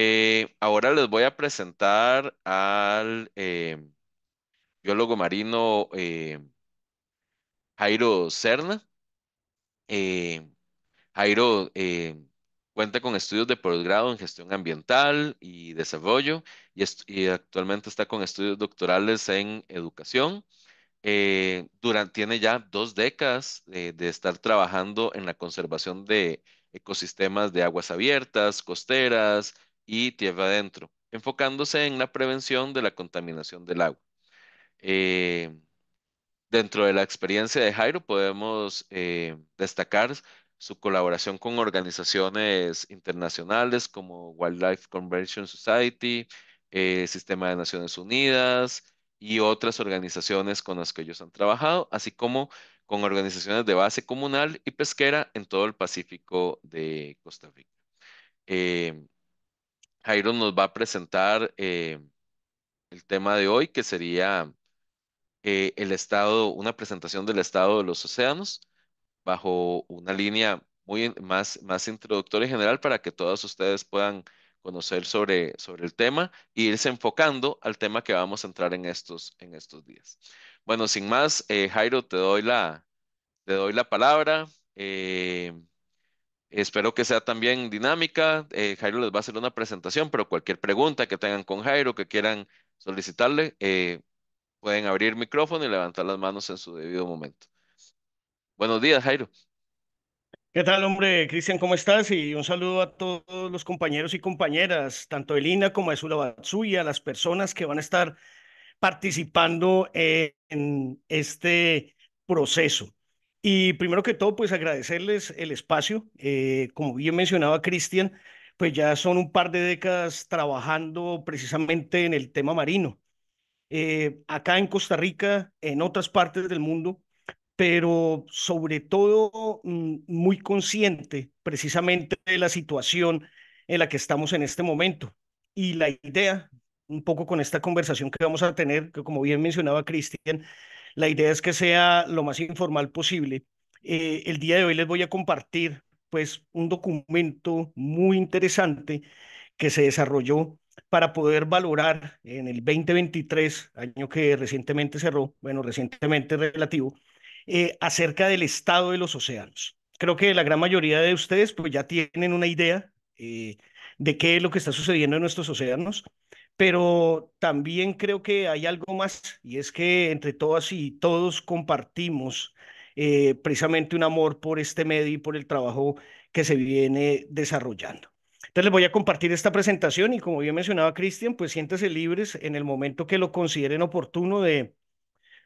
Eh, ahora les voy a presentar al eh, biólogo marino eh, Jairo Cerna. Jairo cuenta con estudios de posgrado en gestión ambiental y desarrollo y, actualmente está con estudios doctorales en educación. tiene ya dos décadas de estar trabajando en la conservación de ecosistemas de aguas abiertas, costeras, y tierra adentro, enfocándose en la prevención de la contaminación del agua. Eh, dentro de la experiencia de Jairo podemos eh, destacar su colaboración con organizaciones internacionales como Wildlife Conversion Society, eh, Sistema de Naciones Unidas y otras organizaciones con las que ellos han trabajado, así como con organizaciones de base comunal y pesquera en todo el Pacífico de Costa Rica. Jairo nos va a presentar eh, el tema de hoy, que sería eh, el estado, una presentación del estado de los océanos bajo una línea muy más, más introductoria y general para que todos ustedes puedan conocer sobre, sobre el tema e irse enfocando al tema que vamos a entrar en estos, en estos días. Bueno, sin más, eh, Jairo, te doy la, te doy la palabra. Espero que sea también dinámica. Eh, Jairo les va a hacer una presentación, pero cualquier pregunta que tengan con Jairo, que quieran solicitarle, eh, pueden abrir micrófono y levantar las manos en su debido momento. Buenos días, Jairo. ¿Qué tal, hombre? Cristian, ¿cómo estás? Y un saludo a todos los compañeros y compañeras, tanto de Lina como de y a las personas que van a estar participando en este proceso. Y primero que todo, pues agradecerles el espacio. Eh, como bien mencionaba Cristian, pues ya son un par de décadas trabajando precisamente en el tema marino. Eh, acá en Costa Rica, en otras partes del mundo, pero sobre todo mm, muy consciente precisamente de la situación en la que estamos en este momento. Y la idea, un poco con esta conversación que vamos a tener, que como bien mencionaba Cristian, la idea es que sea lo más informal posible. Eh, el día de hoy les voy a compartir pues un documento muy interesante que se desarrolló para poder valorar en el 2023, año que recientemente cerró, bueno, recientemente relativo, eh, acerca del estado de los océanos. Creo que la gran mayoría de ustedes pues ya tienen una idea eh, de qué es lo que está sucediendo en nuestros océanos pero también creo que hay algo más y es que entre todas y todos compartimos eh, precisamente un amor por este medio y por el trabajo que se viene desarrollando. Entonces les voy a compartir esta presentación y como bien mencionaba Cristian, pues siéntese libres en el momento que lo consideren oportuno de,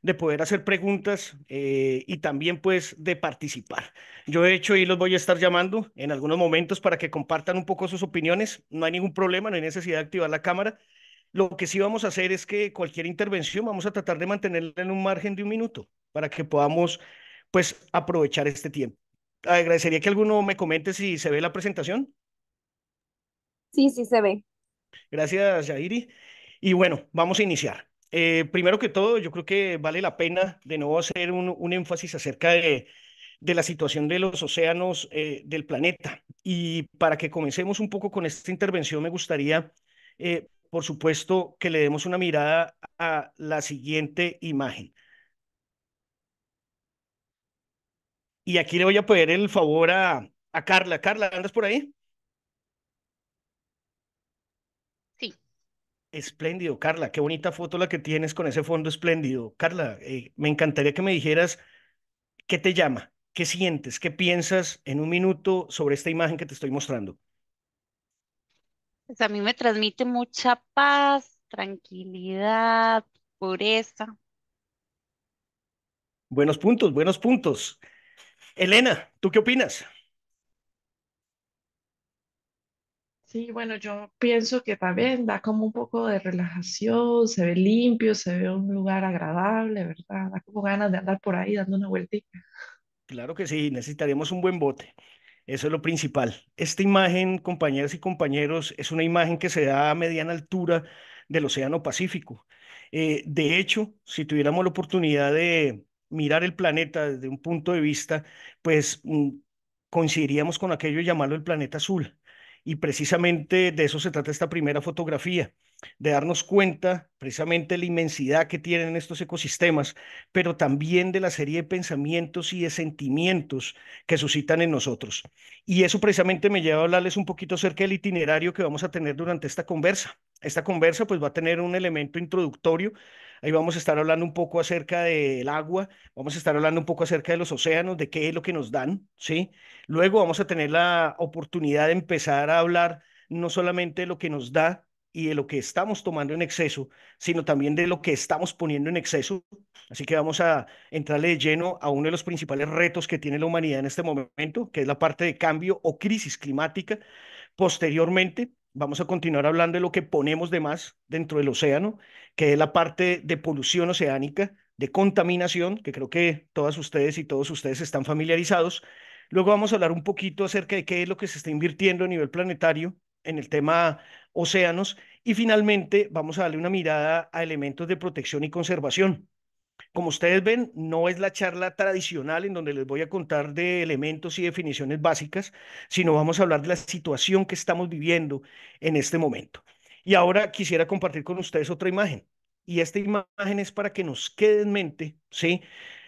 de poder hacer preguntas eh, y también pues de participar. Yo he hecho y los voy a estar llamando en algunos momentos para que compartan un poco sus opiniones. No hay ningún problema, no hay necesidad de activar la cámara lo que sí vamos a hacer es que cualquier intervención vamos a tratar de mantenerla en un margen de un minuto para que podamos pues aprovechar este tiempo. Agradecería que alguno me comente si se ve la presentación. Sí, sí se ve. Gracias, Yairi. Y bueno, vamos a iniciar. Eh, primero que todo, yo creo que vale la pena de nuevo hacer un, énfasis acerca de, la situación de los océanos eh, del planeta. Y para que comencemos un poco con esta intervención, me gustaría eh, por supuesto, que le demos una mirada a la siguiente imagen. Y aquí le voy a pedir el favor a, Carla. Carla, ¿andas por ahí? Sí. Espléndido, Carla. Qué bonita foto la que tienes con ese fondo espléndido. Carla, eh, me encantaría que me dijeras qué te llama, qué sientes, qué piensas en un minuto sobre esta imagen que te estoy mostrando. Pues a mí me transmite mucha paz, tranquilidad, pureza. Buenos puntos, buenos puntos. Elena, ¿tú qué opinas? Sí, bueno, yo pienso que también da como un poco de relajación, se ve limpio, se ve un lugar agradable, ¿verdad? Da como ganas de andar por ahí dando una vueltita. Claro que sí, necesitaríamos un buen bote. Eso es lo principal. Esta imagen, compañeras y compañeros, es una imagen que se da a mediana altura del Océano Pacífico. Eh, de hecho, si tuviéramos la oportunidad de mirar el planeta desde un punto de vista, pues mm, coincidiríamos con aquello llamarlo el planeta azul. Y precisamente de eso se trata esta primera fotografía de darnos cuenta precisamente de la inmensidad que tienen estos ecosistemas, pero también de la serie de pensamientos y de sentimientos que suscitan en nosotros. Y eso precisamente me lleva a hablarles un poquito acerca del itinerario que vamos a tener durante esta conversa. Esta conversa pues va a tener un elemento introductorio. Ahí vamos a estar hablando un poco acerca del agua, vamos a estar hablando un poco acerca de los océanos, de qué es lo que nos dan, ¿sí? Luego vamos a tener la oportunidad de empezar a hablar no solamente de lo que nos da, y de lo que estamos tomando en exceso, sino también de lo que estamos poniendo en exceso. Así que vamos a entrarle de lleno a uno de los principales retos que tiene la humanidad en este momento, que es la parte de cambio o crisis climática. Posteriormente, vamos a continuar hablando de lo que ponemos de más dentro del océano, que es la parte de polución oceánica, de contaminación, que creo que todas ustedes y todos ustedes están familiarizados. Luego vamos a hablar un poquito acerca de qué es lo que se está invirtiendo a nivel planetario en el tema océanos. Y finalmente vamos a darle una mirada a elementos de protección y conservación. Como ustedes ven, no es la charla tradicional en donde les voy a contar de elementos y definiciones básicas, sino vamos a hablar de la situación que estamos viviendo en este momento. Y ahora quisiera compartir con ustedes otra imagen. Y esta imagen es para que nos quede en mente, ¿sí?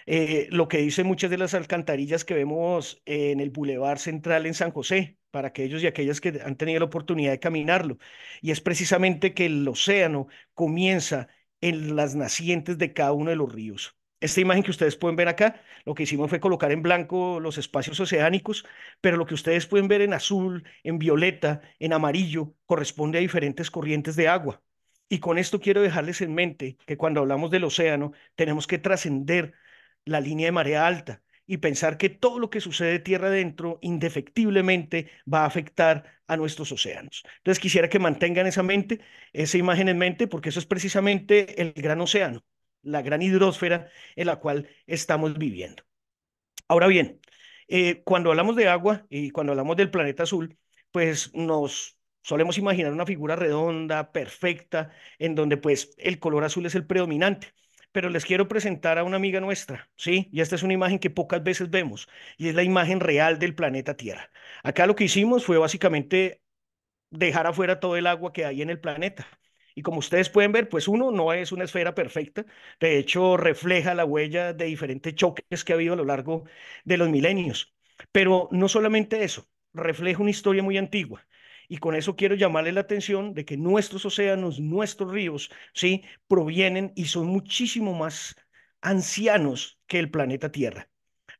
Eh, lo que dicen muchas de las alcantarillas que vemos en el Boulevard Central en San José, para aquellos y aquellas que han tenido la oportunidad de caminarlo. Y es precisamente que el océano comienza en las nacientes de cada uno de los ríos. Esta imagen que ustedes pueden ver acá, lo que hicimos fue colocar en blanco los espacios oceánicos, pero lo que ustedes pueden ver en azul, en violeta, en amarillo, corresponde a diferentes corrientes de agua. Y con esto quiero dejarles en mente que cuando hablamos del océano tenemos que trascender la línea de marea alta y pensar que todo lo que sucede tierra adentro indefectiblemente va a afectar a nuestros océanos. Entonces quisiera que mantengan esa mente, esa imagen en mente, porque eso es precisamente el gran océano, la gran hidrosfera en la cual estamos viviendo. Ahora bien, eh, cuando hablamos de agua y cuando hablamos del planeta azul, pues nos solemos imaginar una figura redonda, perfecta, en donde pues el color azul es el predominante pero les quiero presentar a una amiga nuestra, ¿sí? Y esta es una imagen que pocas veces vemos, y es la imagen real del planeta Tierra. Acá lo que hicimos fue básicamente dejar afuera todo el agua que hay en el planeta. Y como ustedes pueden ver, pues uno no es una esfera perfecta, de hecho refleja la huella de diferentes choques que ha habido a lo largo de los milenios. Pero no solamente eso, refleja una historia muy antigua y con eso quiero llamarle la atención de que nuestros océanos, nuestros ríos, ¿sí? Provienen y son muchísimo más ancianos que el planeta Tierra.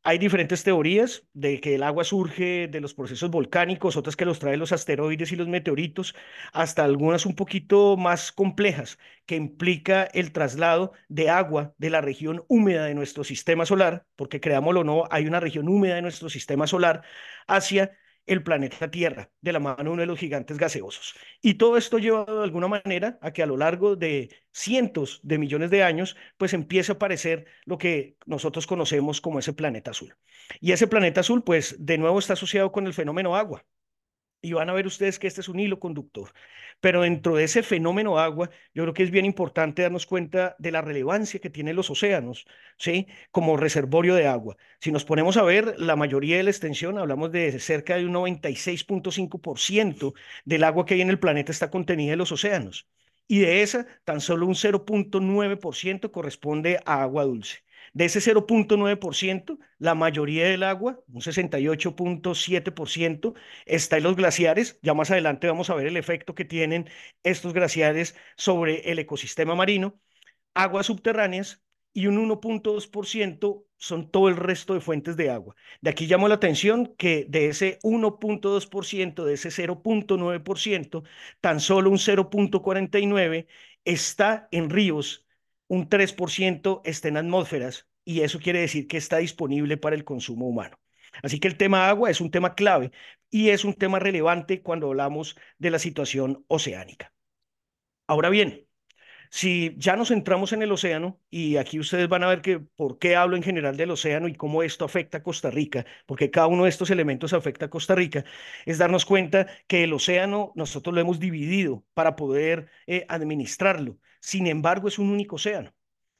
Hay diferentes teorías de que el agua surge de los procesos volcánicos, otras que los traen los asteroides y los meteoritos, hasta algunas un poquito más complejas, que implica el traslado de agua de la región húmeda de nuestro sistema solar, porque creámoslo o no, hay una región húmeda de nuestro sistema solar, hacia el planeta Tierra de la mano de uno de los gigantes gaseosos. Y todo esto llevado de alguna manera a que a lo largo de cientos de millones de años, pues empiece a aparecer lo que nosotros conocemos como ese planeta azul. Y ese planeta azul, pues de nuevo está asociado con el fenómeno agua y van a ver ustedes que este es un hilo conductor. Pero dentro de ese fenómeno agua, yo creo que es bien importante darnos cuenta de la relevancia que tienen los océanos, ¿sí? Como reservorio de agua. Si nos ponemos a ver, la mayoría de la extensión, hablamos de cerca de un 96.5% del agua que hay en el planeta está contenida en los océanos. Y de esa, tan solo un 0.9% corresponde a agua dulce. De ese 0.9%, la mayoría del agua, un 68.7%, está en los glaciares. Ya más adelante vamos a ver el efecto que tienen estos glaciares sobre el ecosistema marino. Aguas subterráneas y un 1.2% son todo el resto de fuentes de agua. De aquí llamo la atención que de ese 1.2%, de ese 0.9%, tan solo un 0.49% está en ríos un 3% está en atmósferas y eso quiere decir que está disponible para el consumo humano. Así que el tema agua es un tema clave y es un tema relevante cuando hablamos de la situación oceánica. Ahora bien, si ya nos centramos en el océano, y aquí ustedes van a ver que por qué hablo en general del océano y cómo esto afecta a Costa Rica, porque cada uno de estos elementos afecta a Costa Rica, es darnos cuenta que el océano nosotros lo hemos dividido para poder eh, administrarlo. Sin embargo, es un único océano.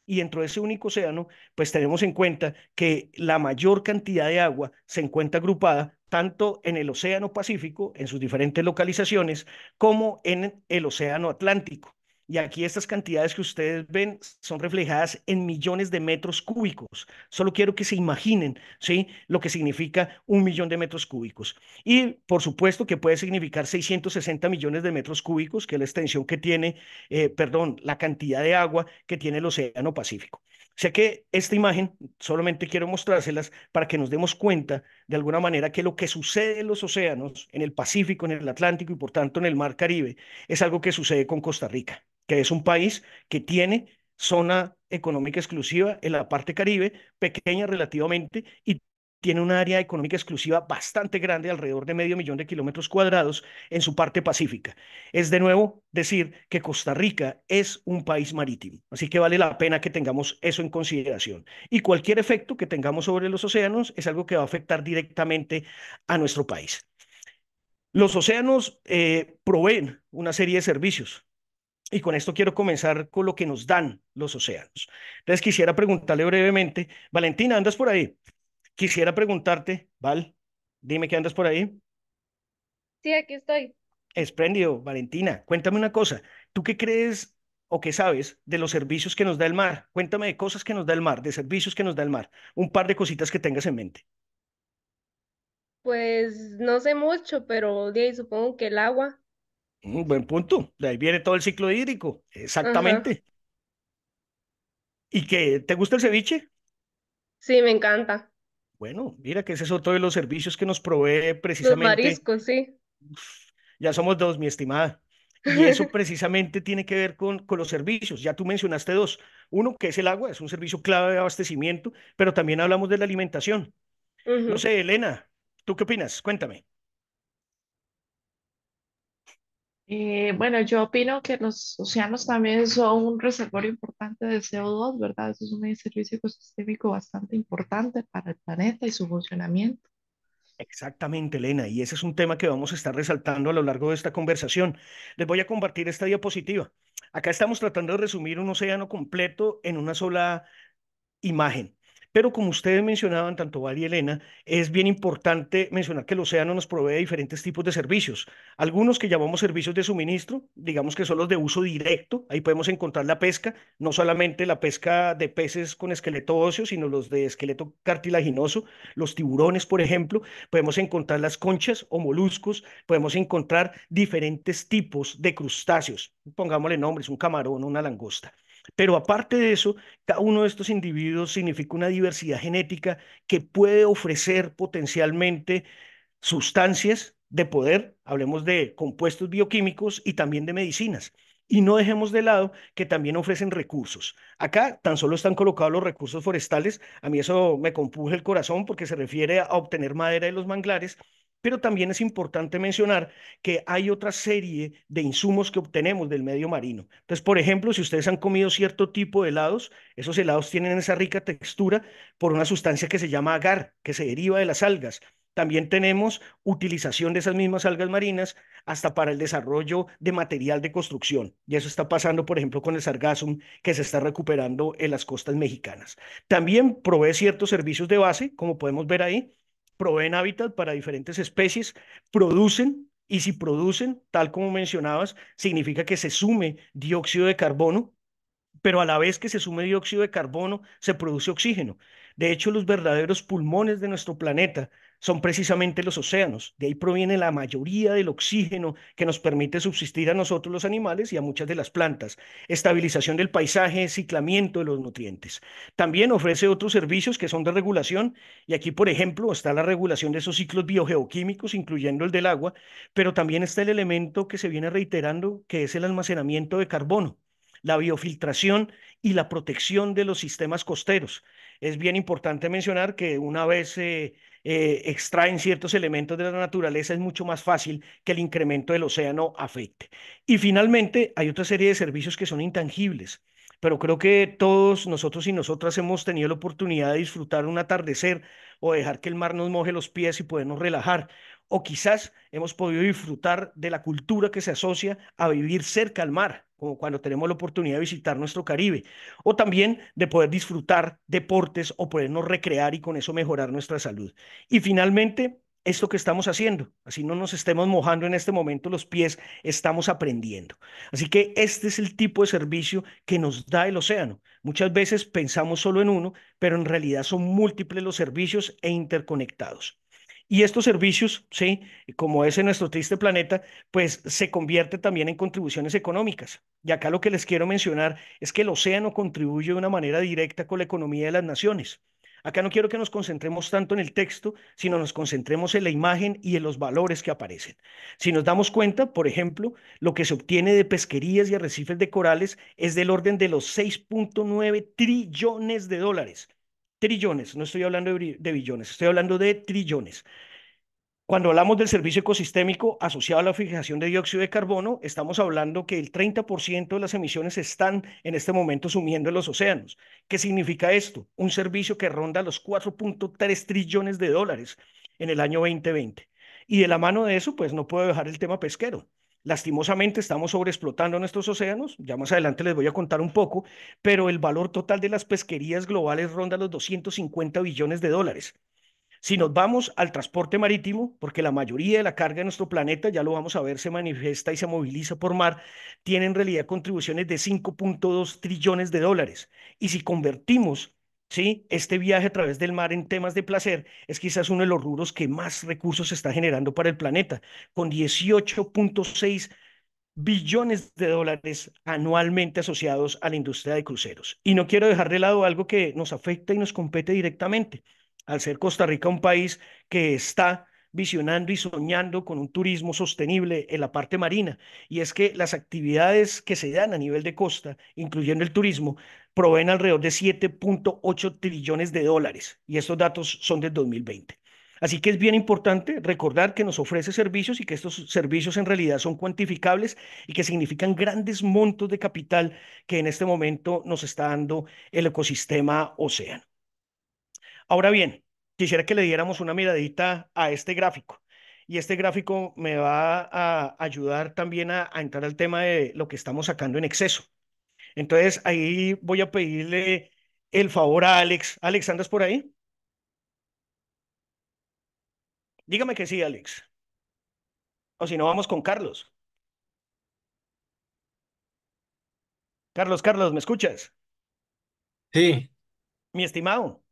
Y dentro de ese único océano, pues tenemos en cuenta que la mayor cantidad de agua se encuentra agrupada tanto en el Océano Pacífico, en sus diferentes localizaciones, como en el Océano Atlántico. Y aquí estas cantidades que ustedes ven son reflejadas en millones de metros cúbicos. Solo quiero que se imaginen ¿sí? lo que significa un millón de metros cúbicos. Y por supuesto que puede significar 660 millones de metros cúbicos, que es la extensión que tiene, eh, perdón, la cantidad de agua que tiene el Océano Pacífico sea que esta imagen solamente quiero mostrárselas para que nos demos cuenta de alguna manera que lo que sucede en los océanos, en el Pacífico, en el Atlántico y por tanto en el Mar Caribe, es algo que sucede con Costa Rica, que es un país que tiene zona económica exclusiva en la parte caribe, pequeña relativamente, y tiene un área económica exclusiva bastante grande, alrededor de medio millón de kilómetros cuadrados, en su parte pacífica. Es de nuevo decir que Costa Rica es un país marítimo, así que vale la pena que tengamos eso en consideración. Y cualquier efecto que tengamos sobre los océanos es algo que va a afectar directamente a nuestro país. Los océanos eh, proveen una serie de servicios, y con esto quiero comenzar con lo que nos dan los océanos. Entonces quisiera preguntarle brevemente, Valentina, ¿andas por ahí? Quisiera preguntarte, Val, dime qué andas por ahí. Sí, aquí estoy. Espléndido, Valentina. Cuéntame una cosa. ¿Tú qué crees o qué sabes de los servicios que nos da el mar? Cuéntame de cosas que nos da el mar, de servicios que nos da el mar. Un par de cositas que tengas en mente. Pues no sé mucho, pero de ahí supongo que el agua. Un mm, buen punto. De ahí viene todo el ciclo hídrico. Exactamente. ¿Y qué? ¿Te gusta el ceviche? Sí, me encanta. Bueno, mira que ese es otro de los servicios que nos provee precisamente. Los mariscos, sí. Ya somos dos, mi estimada. Y eso precisamente tiene que ver con, los servicios. Ya tú mencionaste dos. Uno, que es el agua, es un servicio clave de abastecimiento, pero también hablamos de la alimentación. No sé, Elena, ¿tú qué opinas? Cuéntame. Eh, bueno, yo opino que los océanos también son un reservorio importante de CO2, ¿verdad? Eso es un servicio ecosistémico bastante importante para el planeta y su funcionamiento. Exactamente, Elena, y ese es un tema que vamos a estar resaltando a lo largo de esta conversación. Les voy a compartir esta diapositiva. Acá estamos tratando de resumir un océano completo en una sola imagen. Pero como ustedes mencionaban, tanto Val y Elena, es bien importante mencionar que el océano nos provee diferentes tipos de servicios. Algunos que llamamos servicios de suministro, digamos que son los de uso directo, ahí podemos encontrar la pesca, no solamente la pesca de peces con esqueleto óseo, sino los de esqueleto cartilaginoso, los tiburones, por ejemplo, podemos encontrar las conchas o moluscos, podemos encontrar diferentes tipos de crustáceos, pongámosle nombres, un camarón, una langosta. Pero aparte de eso, cada uno de estos individuos significa una diversidad genética que puede ofrecer potencialmente sustancias de poder, hablemos de compuestos bioquímicos y también de medicinas. Y no dejemos de lado que también ofrecen recursos. Acá tan solo están colocados los recursos forestales. A mí eso me compuje el corazón porque se refiere a obtener madera de los manglares, pero también es importante mencionar que hay otra serie de insumos que obtenemos del medio marino. Entonces, por ejemplo, si ustedes han comido cierto tipo de helados, esos helados tienen esa rica textura por una sustancia que se llama agar, que se deriva de las algas. También tenemos utilización de esas mismas algas marinas hasta para el desarrollo de material de construcción. Y eso está pasando, por ejemplo, con el sargassum que se está recuperando en las costas mexicanas. También provee ciertos servicios de base, como podemos ver ahí, proveen hábitat para diferentes especies, producen y si producen, tal como mencionabas, significa que se sume dióxido de carbono, pero a la vez que se sume dióxido de carbono, se produce oxígeno. De hecho, los verdaderos pulmones de nuestro planeta son precisamente los océanos. De ahí proviene la mayoría del oxígeno que nos permite subsistir a nosotros los animales y a muchas de las plantas, estabilización del paisaje, ciclamiento de los nutrientes. También ofrece otros servicios que son de regulación y aquí, por ejemplo, está la regulación de esos ciclos biogeoquímicos, incluyendo el del agua, pero también está el elemento que se viene reiterando, que es el almacenamiento de carbono la biofiltración y la protección de los sistemas costeros. Es bien importante mencionar que una vez eh, eh, extraen ciertos elementos de la naturaleza es mucho más fácil que el incremento del océano afecte. Y finalmente, hay otra serie de servicios que son intangibles pero creo que todos nosotros y nosotras hemos tenido la oportunidad de disfrutar un atardecer o dejar que el mar nos moje los pies y podernos relajar. O quizás hemos podido disfrutar de la cultura que se asocia a vivir cerca al mar, como cuando tenemos la oportunidad de visitar nuestro Caribe, o también de poder disfrutar deportes o podernos recrear y con eso mejorar nuestra salud. Y finalmente, esto que estamos haciendo, así no nos estemos mojando en este momento los pies, estamos aprendiendo. Así que este es el tipo de servicio que nos da el océano. Muchas veces pensamos solo en uno, pero en realidad son múltiples los servicios e interconectados. Y estos servicios, ¿sí? como es en nuestro triste planeta, pues se convierte también en contribuciones económicas. Y acá lo que les quiero mencionar es que el océano contribuye de una manera directa con la economía de las naciones. Acá no quiero que nos concentremos tanto en el texto, sino nos concentremos en la imagen y en los valores que aparecen. Si nos damos cuenta, por ejemplo, lo que se obtiene de pesquerías y arrecifes de corales es del orden de los 6.9 trillones de dólares trillones, no estoy hablando de billones, estoy hablando de trillones. Cuando hablamos del servicio ecosistémico asociado a la fijación de dióxido de carbono, estamos hablando que el 30% de las emisiones están en este momento sumiendo en los océanos. ¿Qué significa esto? Un servicio que ronda los 4.3 trillones de dólares en el año 2020. Y de la mano de eso, pues no puedo dejar el tema pesquero. Lastimosamente estamos sobreexplotando nuestros océanos, ya más adelante les voy a contar un poco, pero el valor total de las pesquerías globales ronda los 250 billones de dólares. Si nos vamos al transporte marítimo, porque la mayoría de la carga de nuestro planeta, ya lo vamos a ver, se manifiesta y se moviliza por mar, tiene en realidad contribuciones de 5.2 trillones de dólares. Y si convertimos ¿sí? Este viaje a través del mar en temas de placer es quizás uno de los rubros que más recursos está generando para el planeta, con 18.6 billones de dólares anualmente asociados a la industria de cruceros. Y no quiero dejar de lado algo que nos afecta y nos compete directamente, al ser Costa Rica un país que está visionando y soñando con un turismo sostenible en la parte marina, y es que las actividades que se dan a nivel de costa, incluyendo el turismo, proveen alrededor de 7.8 trillones de dólares, y estos datos son de 2020. Así que es bien importante recordar que nos ofrece servicios y que estos servicios en realidad son cuantificables y que significan grandes montos de capital que en este momento nos está dando el ecosistema océano. Ahora bien, quisiera que le diéramos una miradita a este gráfico. Y este gráfico me va a ayudar también a, entrar al tema de lo que estamos sacando en exceso. Entonces, ahí voy a pedirle el favor a Alex. Alex, ¿andas por ahí? Dígame que sí, Alex. O si no, vamos con Carlos. Carlos, Carlos, ¿me escuchas? Sí. Mi estimado,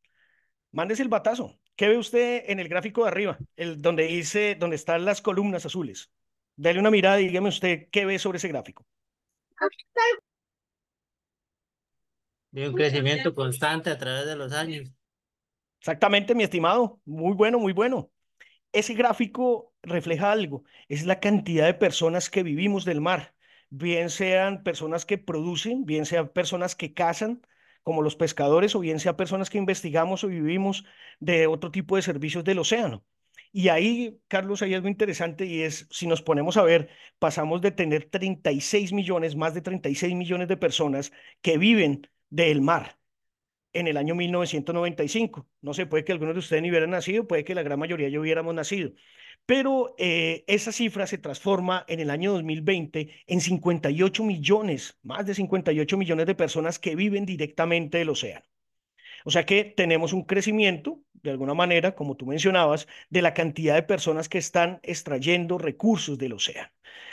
mándese el batazo. ¿Qué ve usted en el gráfico de arriba, el, donde dice, donde están las columnas azules? Dale una mirada y dígame usted qué ve sobre ese gráfico. De un crecimiento constante a través de los años. Exactamente, mi estimado. Muy bueno, muy bueno. Ese gráfico refleja algo, es la cantidad de personas que vivimos del mar, bien sean personas que producen, bien sean personas que cazan, como los pescadores o bien sea personas que investigamos o vivimos de otro tipo de servicios del océano. Y ahí, Carlos, hay algo interesante y es, si nos ponemos a ver, pasamos de tener 36 millones, más de 36 millones de personas que viven del mar en el año 1995. No sé, puede que algunos de ustedes ni hubieran nacido, puede que la gran mayoría ya hubiéramos nacido pero eh, esa cifra se transforma en el año 2020 en 58 millones, más de 58 millones de personas que viven directamente del océano. O sea que tenemos un crecimiento, de alguna manera, como tú mencionabas, de la cantidad de personas que están extrayendo recursos del océano.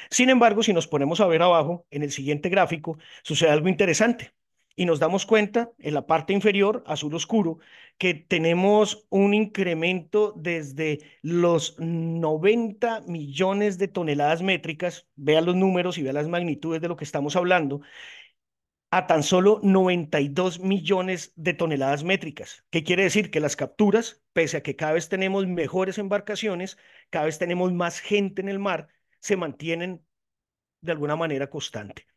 Sin embargo, si nos ponemos a ver abajo, en el siguiente gráfico, sucede algo interesante y nos damos cuenta en la parte inferior, azul oscuro, que tenemos un incremento desde los 90 millones de toneladas métricas, vean los números y vea las magnitudes de lo que estamos hablando, a tan solo 92 millones de toneladas métricas. ¿Qué quiere decir? Que las capturas, pese a que cada vez tenemos mejores embarcaciones, cada vez tenemos más gente en el mar, se mantienen de alguna manera constante.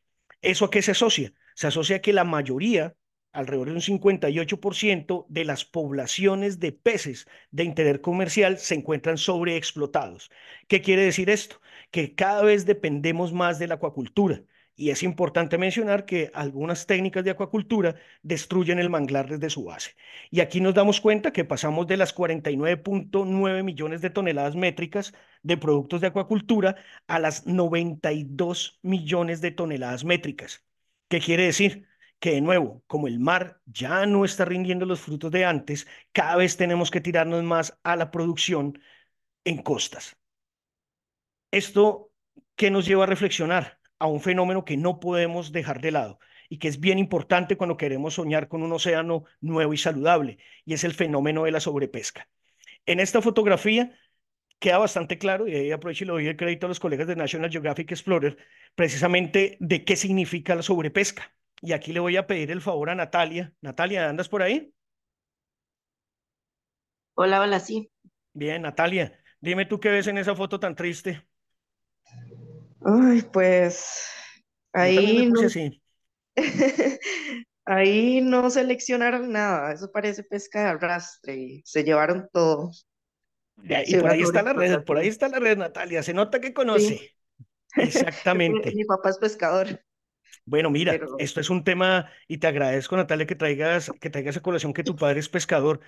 ¿Eso a qué se asocia? se asocia que la mayoría, alrededor de un 58% de las poblaciones de peces de interés comercial se encuentran sobreexplotados. ¿Qué quiere decir esto? Que cada vez dependemos más de la acuacultura. Y es importante mencionar que algunas técnicas de acuacultura destruyen el manglar desde su base. Y aquí nos damos cuenta que pasamos de las 49.9 millones de toneladas métricas de productos de acuacultura a las 92 millones de toneladas métricas. ¿Qué quiere decir? que de nuevo, como el mar ya no está rindiendo los frutos de antes, cada vez tenemos que tirarnos más a la producción en costas. Esto que nos lleva a reflexionar a un fenómeno que no podemos dejar de lado y que es bien importante cuando queremos soñar con un océano nuevo y saludable, y es el fenómeno de la sobrepesca. En esta fotografía queda bastante claro, y ahí aprovecho y le doy el crédito a los colegas de National Geographic Explorer, precisamente de qué significa la sobrepesca. Y aquí le voy a pedir el favor a Natalia. Natalia, ¿andas por ahí? Hola, hola, sí. Bien, Natalia, dime tú qué ves en esa foto tan triste. Ay, pues ahí no, ahí no seleccionaron nada, eso parece pesca de arrastre, y se llevaron todos ahí, por ahí está la red, por ahí está la red, Natalia. Se nota que conoce. Exactamente. Mi papá es pescador. Bueno, mira, esto es un tema y te agradezco, Natalia, que traigas, que traigas a colación que tu padre es pescador,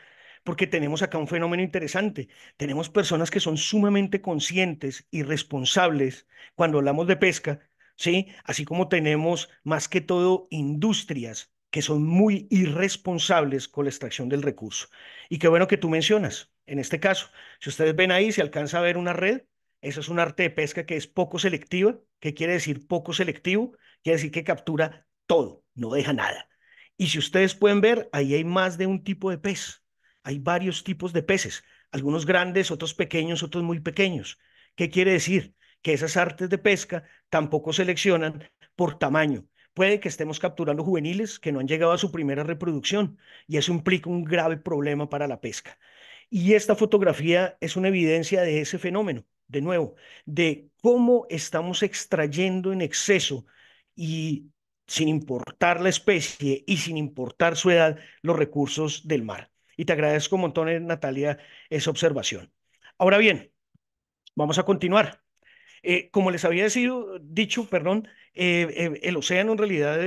porque tenemos acá un fenómeno interesante. Tenemos personas que son sumamente conscientes y responsables cuando hablamos de pesca, ¿sí? Así como tenemos más que todo industrias que son muy irresponsables con la extracción del recurso. Y qué bueno que tú mencionas, en este caso, si ustedes ven ahí, se alcanza a ver una red, esa es un arte de pesca que es poco selectiva. ¿Qué quiere decir poco selectivo? Quiere decir que captura todo, no deja nada. Y si ustedes pueden ver, ahí hay más de un tipo de pez. Hay varios tipos de peces, algunos grandes, otros pequeños, otros muy pequeños. ¿Qué quiere decir? Que esas artes de pesca tampoco seleccionan por tamaño, puede que estemos capturando juveniles que no han llegado a su primera reproducción y eso implica un grave problema para la pesca. Y esta fotografía es una evidencia de ese fenómeno, de nuevo, de cómo estamos extrayendo en exceso y sin importar la especie y sin importar su edad, los recursos del mar. Y te agradezco un montón, eh, Natalia, esa observación. Ahora bien, vamos a continuar. Eh, como les había dicho, perdón, eh, el océano en realidad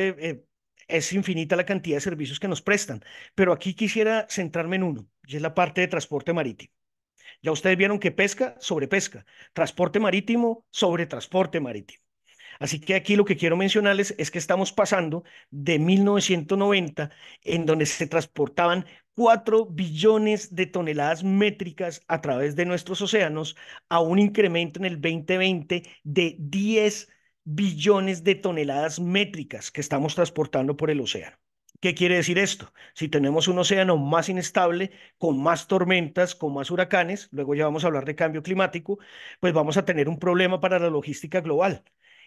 es infinita la cantidad de servicios que nos prestan, pero aquí quisiera centrarme en uno y es la parte de transporte marítimo. Ya ustedes vieron que pesca sobre pesca, transporte marítimo sobre transporte marítimo. Así que aquí lo que quiero mencionarles es que estamos pasando de 1990, en donde se transportaban 4 billones de toneladas métricas a través de nuestros océanos, a un incremento en el 2020 de 10 billones de toneladas métricas que estamos transportando por el océano. ¿Qué quiere decir esto? Si tenemos un océano más inestable, con más tormentas, con más huracanes, luego ya vamos a hablar de cambio climático, pues vamos a tener un problema para la logística global.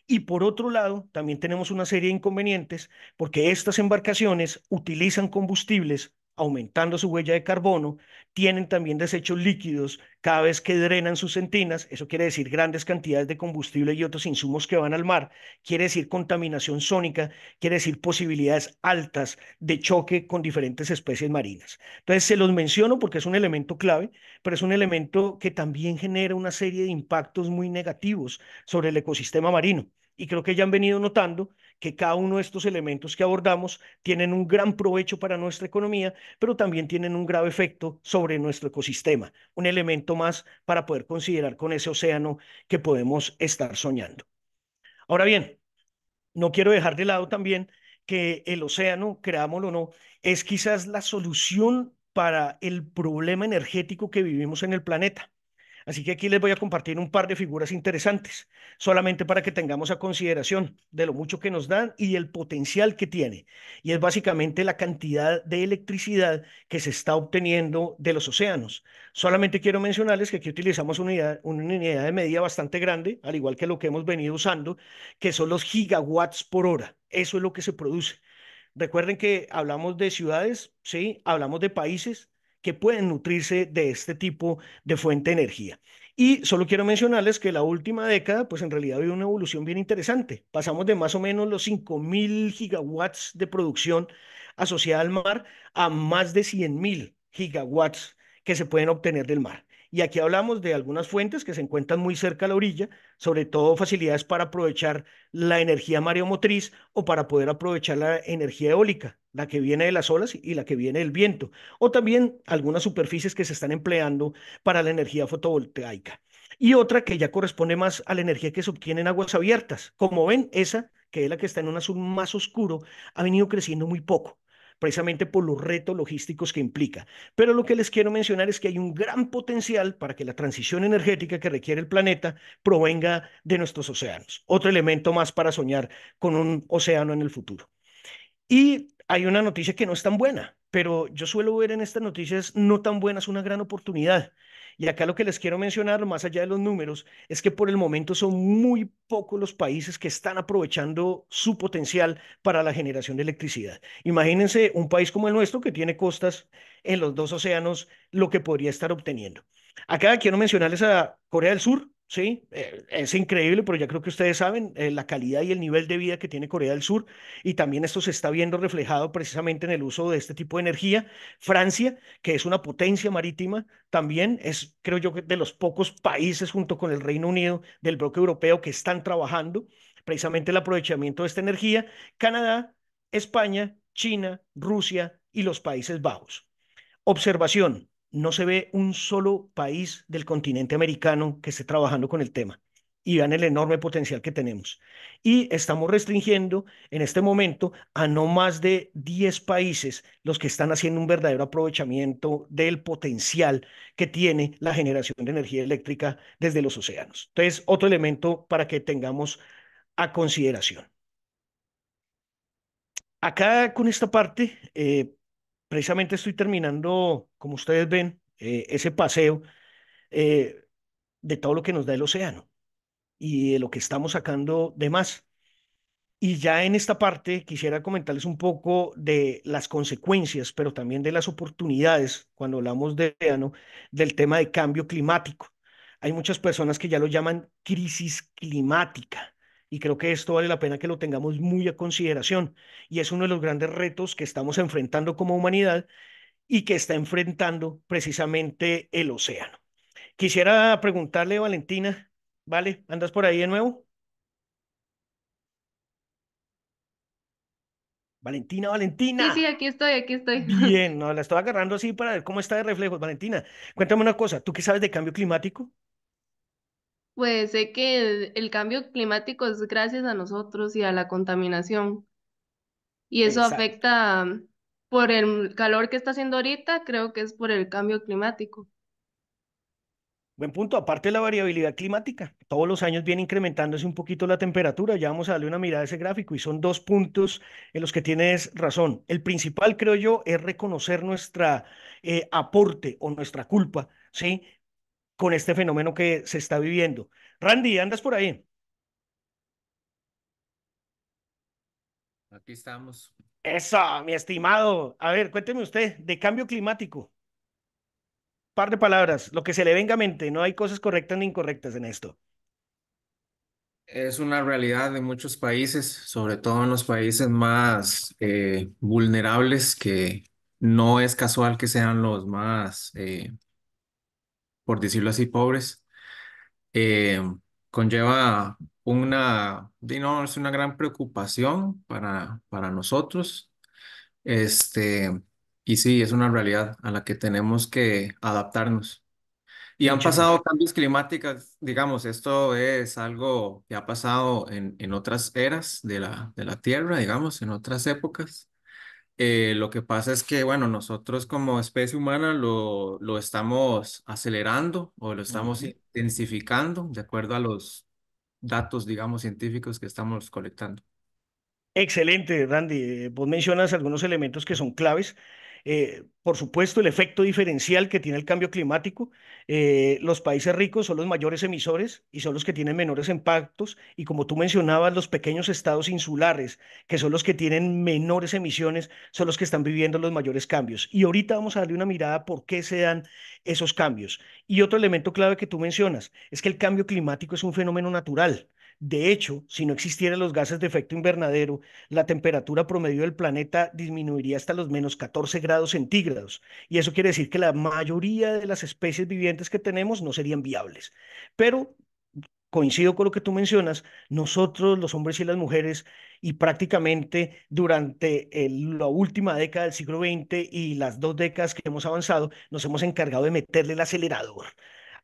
Y por otro lado, también tenemos una serie de inconvenientes porque estas embarcaciones utilizan combustibles aumentando su huella de carbono, tienen también desechos líquidos cada vez que drenan sus centinas eso quiere decir grandes cantidades de combustible y otros insumos que van al mar, quiere decir contaminación sónica, quiere decir posibilidades altas de choque con diferentes especies marinas. Entonces, se los menciono porque es un elemento clave, pero es un elemento que también genera una serie de impactos muy negativos sobre el ecosistema marino. Y creo que ya han venido notando que cada uno de estos elementos que abordamos tienen un gran provecho para nuestra economía, pero también tienen un grave efecto sobre nuestro ecosistema, un elemento más para poder considerar con ese océano que podemos estar soñando. Ahora bien, no quiero dejar de lado también que el océano, creámoslo o no, es quizás la solución para el problema energético que vivimos en el planeta. Así que aquí les voy a compartir un par de figuras interesantes, solamente para que tengamos a consideración de lo mucho que nos dan y el potencial que tiene. Y es básicamente la cantidad de electricidad que se está obteniendo de los océanos. Solamente quiero mencionarles que aquí utilizamos una unidad, una unidad de medida bastante grande, al igual que lo que hemos venido usando, que son los gigawatts por hora. Eso es lo que se produce. Recuerden que hablamos de ciudades, ¿sí? Hablamos de países, que pueden nutrirse de este tipo de fuente de energía. Y solo quiero mencionarles que la última década, pues en realidad ha una evolución bien interesante. Pasamos de más o menos los 5.000 gigawatts de producción asociada al mar a más de 100.000 gigawatts que se pueden obtener del mar. Y aquí hablamos de algunas fuentes que se encuentran muy cerca a la orilla, sobre todo facilidades para aprovechar la energía mareomotriz o para poder aprovechar la energía eólica, la que viene de las olas y la que viene del viento, o también algunas superficies que se están empleando para la energía fotovoltaica. Y otra que ya corresponde más a la energía que se obtiene en aguas abiertas. Como ven, esa, que es la que está en un azul más oscuro, ha venido creciendo muy poco precisamente por los retos logísticos que implica. Pero lo que les quiero mencionar es que hay un gran potencial para que la transición energética que requiere el planeta provenga de nuestros océanos. Otro elemento más para soñar con un océano en el futuro. Y hay una noticia que no es tan buena, pero yo suelo ver en estas noticias no tan buenas una gran oportunidad. Y acá lo que les quiero mencionar, más allá de los números, es que por el momento son muy pocos los países que están aprovechando su potencial para la generación de electricidad. Imagínense un país como el nuestro que tiene costas en los dos océanos, lo que podría estar obteniendo. Acá quiero mencionarles a Corea del Sur, ¿sí? Eh, es increíble, pero ya creo que ustedes saben eh, la calidad y el nivel de vida que tiene Corea del Sur y también esto se está viendo reflejado precisamente en el uso de este tipo de energía. Francia, que es una potencia marítima, también es, creo yo, de los pocos países junto con el Reino Unido del bloque europeo que están trabajando precisamente el aprovechamiento de esta energía. Canadá, España, China, Rusia y los Países Bajos. Observación, no se ve un solo país del continente americano que esté trabajando con el tema y vean el enorme potencial que tenemos. Y estamos restringiendo en este momento a no más de 10 países los que están haciendo un verdadero aprovechamiento del potencial que tiene la generación de energía eléctrica desde los océanos. Entonces, otro elemento para que tengamos a consideración. Acá con esta parte, eh, precisamente estoy terminando, como ustedes ven, eh, ese paseo eh, de todo lo que nos da el océano y de lo que estamos sacando de más. Y ya en esta parte quisiera comentarles un poco de las consecuencias, pero también de las oportunidades, cuando hablamos de océano, del tema de cambio climático. Hay muchas personas que ya lo llaman crisis climática y creo que esto vale la pena que lo tengamos muy a consideración. Y es uno de los grandes retos que estamos enfrentando como humanidad y que está enfrentando precisamente el océano. Quisiera preguntarle, Valentina, ¿vale? ¿Andas por ahí de nuevo? Valentina, Valentina. Sí, sí, aquí estoy, aquí estoy. Bien, no, la estaba agarrando así para ver cómo está de reflejos. Valentina, cuéntame una cosa, ¿tú qué sabes de cambio climático? pues sé que el, cambio climático es gracias a nosotros y a la contaminación. Y eso afecta mm, por el calor que está haciendo ahorita, creo que es por el cambio climático. Buen punto. Aparte de la variabilidad climática, todos los años viene incrementándose un poquito la temperatura. Ya vamos a darle una mirada a ese gráfico y son dos puntos en los que tienes razón. El principal, creo yo, es reconocer nuestra eh, aporte o nuestra culpa, ¿sí? con este fenómeno que se está viviendo. Randy, ¿andas por ahí? Aquí estamos. Eso, mi estimado. A ver, cuénteme usted de cambio climático. Par de palabras, lo que se le venga a mente, no hay cosas correctas ni incorrectas en esto. Es una realidad de muchos países, sobre todo en los países más eh, vulnerables, que no es casual que sean los más eh, por decirlo así, pobres, eh, conlleva una, no, es una gran preocupación para, para nosotros. Este, y sí, es una realidad a la que tenemos que adaptarnos. Y han pasado cambios climáticos, digamos, esto es algo que ha pasado en, en otras eras de la, de la Tierra, digamos, en otras épocas. Eh, lo que pasa es que, bueno, nosotros como especie humana lo, estamos acelerando o lo estamos intensificando de acuerdo a los datos, digamos, científicos que estamos colectando. Excelente, Randy. Eh, vos mencionas algunos elementos que son claves eh, por supuesto, el efecto diferencial que tiene el cambio climático. Eh, los países ricos son los mayores emisores y son los que tienen menores impactos. Y como tú mencionabas, los pequeños estados insulares, que son los que tienen menores emisiones, son los que están viviendo los mayores cambios. Y ahorita vamos a darle una mirada por qué se dan esos cambios. Y otro elemento clave que tú mencionas es que el cambio climático es un fenómeno natural. De hecho, si no existieran los gases de efecto invernadero, la temperatura promedio del planeta disminuiría hasta los menos 14 grados centígrados. Y eso quiere decir que la mayoría de las especies vivientes que tenemos no serían viables. Pero coincido con lo que tú mencionas, nosotros los hombres y las mujeres y prácticamente durante eh, la última década del siglo XX y las dos décadas que hemos avanzado, nos hemos encargado de meterle el acelerador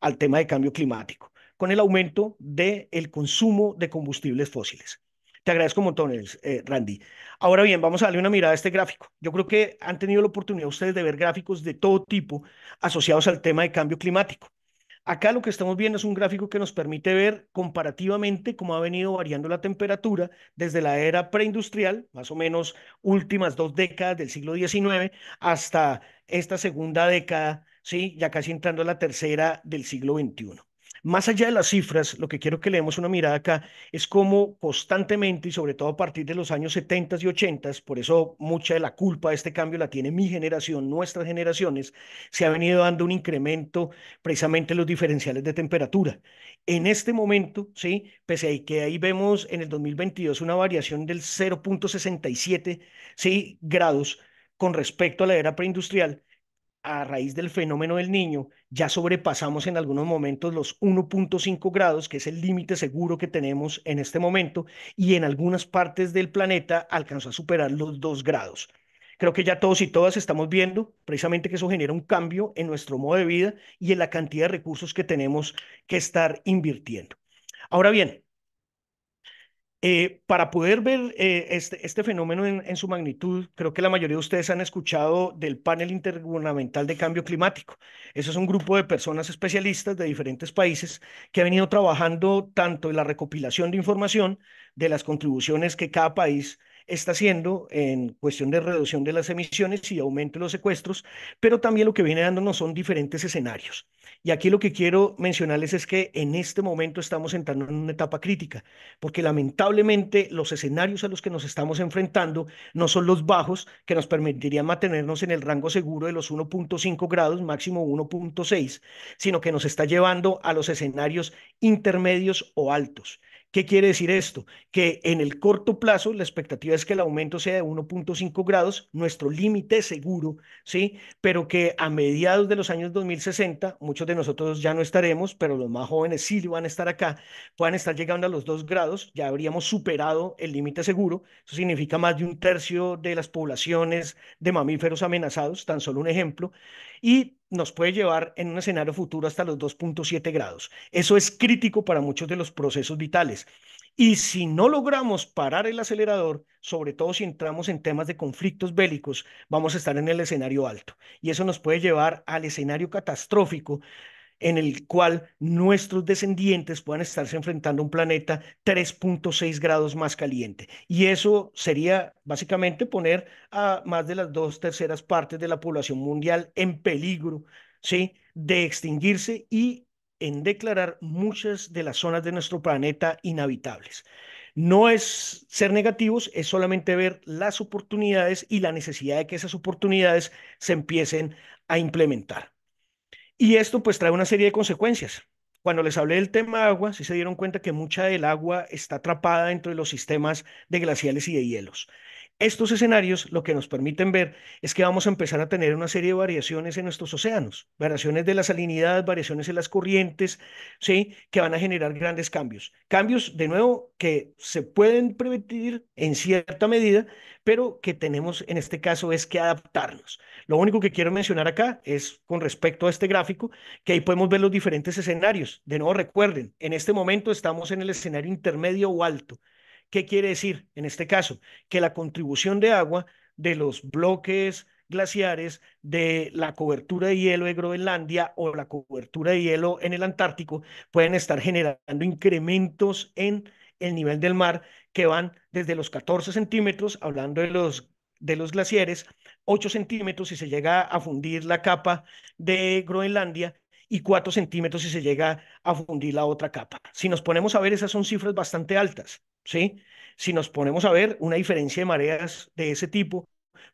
al tema de cambio climático con el aumento del el consumo de combustibles fósiles. Te agradezco montones, eh, Randy. Ahora bien, vamos a darle una mirada a este gráfico. Yo creo que han tenido la oportunidad ustedes de ver gráficos de todo tipo asociados al tema de cambio climático. Acá lo que estamos viendo es un gráfico que nos permite ver comparativamente cómo ha venido variando la temperatura desde la era preindustrial, más o menos últimas dos décadas del siglo XIX, hasta esta segunda década, ¿sí? ya casi entrando a la tercera del siglo XXI. Más allá de las cifras, lo que quiero que leemos una mirada acá es cómo constantemente y sobre todo a partir de los años 70 y 80, por eso mucha de la culpa de este cambio la tiene mi generación, nuestras generaciones, se ha venido dando un incremento precisamente en los diferenciales de temperatura. En este momento, ¿sí? pese a que ahí vemos en el 2022 una variación del 0.67 ¿sí? grados con respecto a la era preindustrial, a raíz del fenómeno del niño, ya sobrepasamos en algunos momentos los 1.5 grados, que es el límite seguro que tenemos en este momento, y en algunas partes del planeta alcanzó a superar los 2 grados. Creo que ya todos y todas estamos viendo precisamente que eso genera un cambio en nuestro modo de vida y en la cantidad de recursos que tenemos que estar invirtiendo. Ahora bien, eh, para poder ver eh, este, este, fenómeno en, su magnitud, creo que la mayoría de ustedes han escuchado del panel intergubernamental de cambio climático. Eso es un grupo de personas especialistas de diferentes países que ha venido trabajando tanto en la recopilación de información de las contribuciones que cada país está haciendo en cuestión de reducción de las emisiones y aumento de los secuestros, pero también lo que viene dándonos son diferentes escenarios. Y aquí lo que quiero mencionarles es que en este momento estamos entrando en una etapa crítica, porque lamentablemente los escenarios a los que nos estamos enfrentando no son los bajos que nos permitirían mantenernos en el rango seguro de los 1.5 grados, máximo 1.6, sino que nos está llevando a los escenarios intermedios o altos. ¿Qué quiere decir esto? Que en el corto plazo la expectativa es que el aumento sea de 1.5 grados, nuestro límite seguro, ¿sí? Pero que a mediados de los años 2060, muchos de nosotros ya no estaremos, pero los más jóvenes sí van a estar acá, puedan estar llegando a los 2 grados, ya habríamos superado el límite seguro, eso significa más de un tercio de las poblaciones de mamíferos amenazados, tan solo un ejemplo, y nos puede llevar en un escenario futuro hasta los 2.7 grados. Eso es crítico para muchos de los procesos vitales. Y si no logramos parar el acelerador, sobre todo si entramos en temas de conflictos bélicos, vamos a estar en el escenario alto. Y eso nos puede llevar al escenario catastrófico en el cual nuestros descendientes puedan estarse enfrentando a un planeta 3.6 grados más caliente. Y eso sería básicamente poner a más de las dos terceras partes de la población mundial en peligro, ¿sí? De extinguirse y en declarar muchas de las zonas de nuestro planeta inhabitables. No es ser negativos, es solamente ver las oportunidades y la necesidad de que esas oportunidades se empiecen a implementar. Y esto pues trae una serie de consecuencias. Cuando les hablé del tema agua, sí se dieron cuenta que mucha del agua está atrapada dentro de los sistemas de glaciales y de hielos. Estos escenarios lo que nos permiten ver es que vamos a empezar a tener una serie de variaciones en nuestros océanos, variaciones de la salinidad, variaciones en las corrientes, ¿sí? que van a generar grandes cambios. Cambios, de nuevo, que se pueden prevenir en cierta medida, pero que tenemos en este caso es que adaptarnos. Lo único que quiero mencionar acá es con respecto a este gráfico, que ahí podemos ver los diferentes escenarios. De nuevo, recuerden, en este momento estamos en el escenario intermedio o alto. ¿Qué quiere decir en este caso? Que la contribución de agua de los bloques glaciares, de la cobertura de hielo de Groenlandia o la cobertura de hielo en el Antártico, pueden estar generando incrementos en el nivel del mar que van desde los 14 centímetros, hablando de los, de los glaciares, 8 centímetros si se llega a fundir la capa de Groenlandia y 4 centímetros si se llega a fundir la otra capa. Si nos ponemos a ver, esas son cifras bastante altas. ¿sí? Si nos ponemos a ver, una diferencia de mareas de ese tipo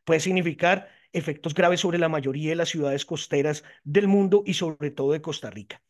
puede significar efectos graves sobre la mayoría de las ciudades costeras del mundo y sobre todo de Costa Rica.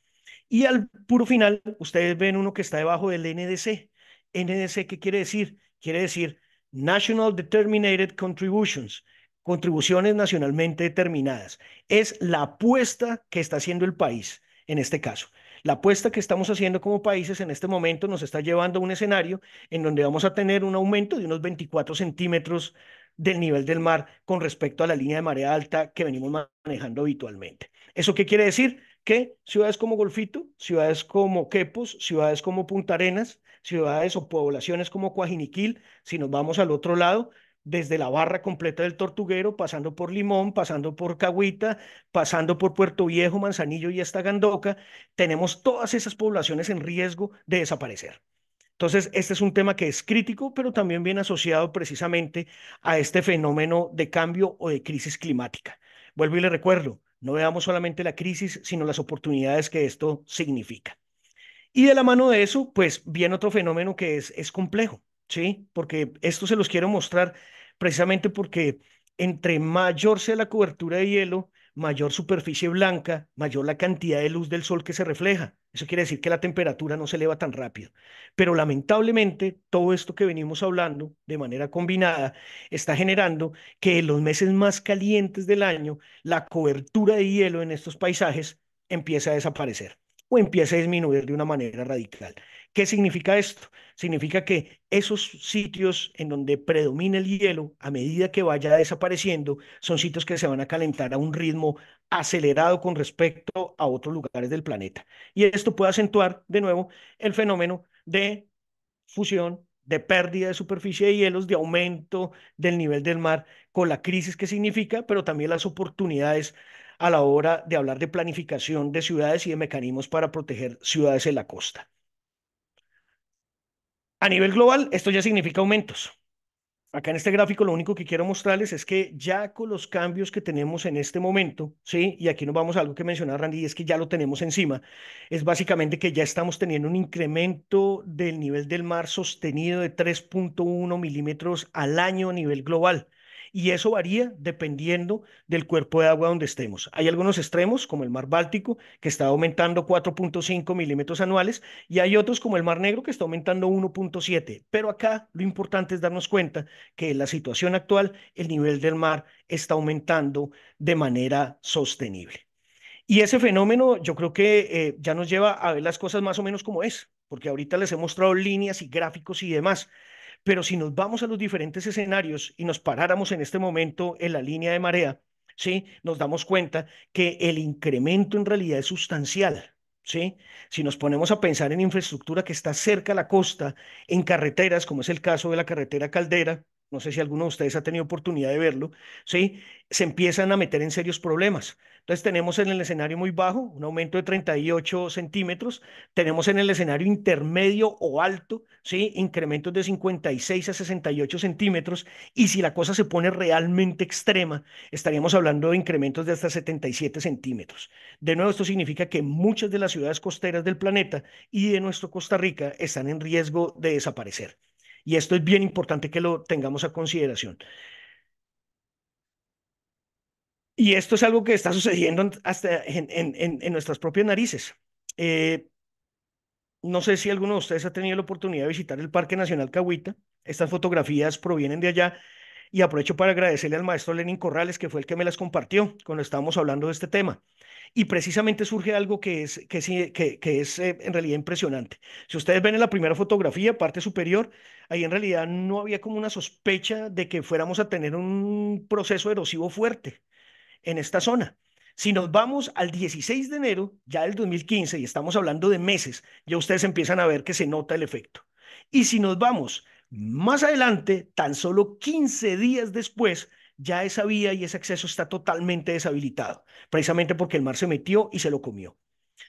Y al puro final, ustedes ven uno que está debajo del NDC. NDC, ¿qué quiere decir? Quiere decir National Determinated Contributions, contribuciones nacionalmente determinadas. Es la apuesta que está haciendo el país en este caso. La apuesta que estamos haciendo como países en este momento nos está llevando a un escenario en donde vamos a tener un aumento de unos 24 centímetros del nivel del mar con respecto a la línea de marea alta que venimos manejando habitualmente. ¿Eso qué quiere decir? Que ciudades como Golfito, ciudades como Quepos, ciudades como Punta Arenas, ciudades o poblaciones como Coajiniquil, si nos vamos al otro lado, desde la barra completa del Tortuguero, pasando por Limón, pasando por Caguita, pasando por Puerto Viejo, Manzanillo y hasta Gandoca, tenemos todas esas poblaciones en riesgo de desaparecer. Entonces, este es un tema que es crítico, pero también viene asociado precisamente a este fenómeno de cambio o de crisis climática. Vuelvo y le recuerdo, no veamos solamente la crisis, sino las oportunidades que esto significa. Y de la mano de eso, pues viene otro fenómeno que es complejo, ¿sí? Porque esto se los quiero mostrar precisamente porque entre mayor sea la cobertura de hielo, mayor superficie blanca, mayor la cantidad de luz del sol que se refleja. Eso quiere decir que la temperatura no se eleva tan rápido. Pero lamentablemente, todo esto que venimos hablando de manera combinada está generando que en los meses más calientes del año, la cobertura de hielo en estos paisajes empieza a desaparecer o empieza a disminuir de una manera radical. ¿Qué significa esto? Significa que esos sitios en donde predomina el hielo, a medida que vaya desapareciendo, son sitios que se van a calentar a un ritmo acelerado con respecto a otros lugares del planeta. Y esto puede acentuar de nuevo el fenómeno de fusión, de pérdida de superficie de hielos, de aumento del nivel del mar, con la crisis que significa, pero también las oportunidades a la hora de hablar de planificación de ciudades y de mecanismos para proteger ciudades en la costa. A nivel global, esto ya significa aumentos. Acá en este gráfico lo único que quiero mostrarles es que ya con los cambios que tenemos en este momento, ¿sí? Y aquí nos vamos a algo que mencionaba Randy, y es que ya lo tenemos encima, es básicamente que ya estamos teniendo un incremento del nivel del mar sostenido de 3.1 milímetros al año a nivel global y eso varía dependiendo del cuerpo de agua donde estemos. Hay algunos extremos, como el mar Báltico, que está aumentando 4.5 milímetros anuales, y hay otros, como el mar Negro, que está aumentando 1.7. Pero acá lo importante es darnos cuenta que en la situación actual, el nivel del mar está aumentando de manera sostenible. Y ese fenómeno yo creo que eh, ya nos lleva a ver las cosas más o menos como es, porque ahorita les he mostrado líneas y gráficos y demás, pero si nos vamos a los diferentes escenarios y nos paráramos en este momento en la línea de marea, ¿sí? nos damos cuenta que el incremento en realidad es sustancial. ¿sí? Si nos ponemos a pensar en infraestructura que está cerca a la costa, en carreteras, como es el caso de la carretera Caldera, no sé si alguno de ustedes ha tenido oportunidad de verlo, ¿sí? se empiezan a meter en serios problemas. Entonces tenemos en el escenario muy bajo un aumento de 38 centímetros, tenemos en el escenario intermedio o alto, ¿sí? incrementos de 56 a 68 centímetros, y si la cosa se pone realmente extrema, estaríamos hablando de incrementos de hasta 77 centímetros. De nuevo, esto significa que muchas de las ciudades costeras del planeta y de nuestro Costa Rica están en riesgo de desaparecer. Y esto es bien importante que lo tengamos a consideración. Y esto es algo que está sucediendo hasta en, nuestras propias narices. Eh, no sé si alguno de ustedes ha tenido la oportunidad de visitar el Parque Nacional Cahuita. Estas fotografías provienen de allá y aprovecho para agradecerle al maestro Lenin Corrales, que fue el que me las compartió cuando estábamos hablando de este tema y precisamente surge algo que es, que es, eh, en realidad impresionante. Si ustedes ven en la primera fotografía, parte superior, ahí en realidad no había como una sospecha de que fuéramos a tener un proceso erosivo fuerte en esta zona. Si nos vamos al 16 de enero ya del 2015, y estamos hablando de meses, ya ustedes empiezan a ver que se nota el efecto. Y si nos vamos más adelante, tan solo 15 días después, ya esa vía y ese acceso está totalmente deshabilitado, precisamente porque el mar se metió y se lo comió.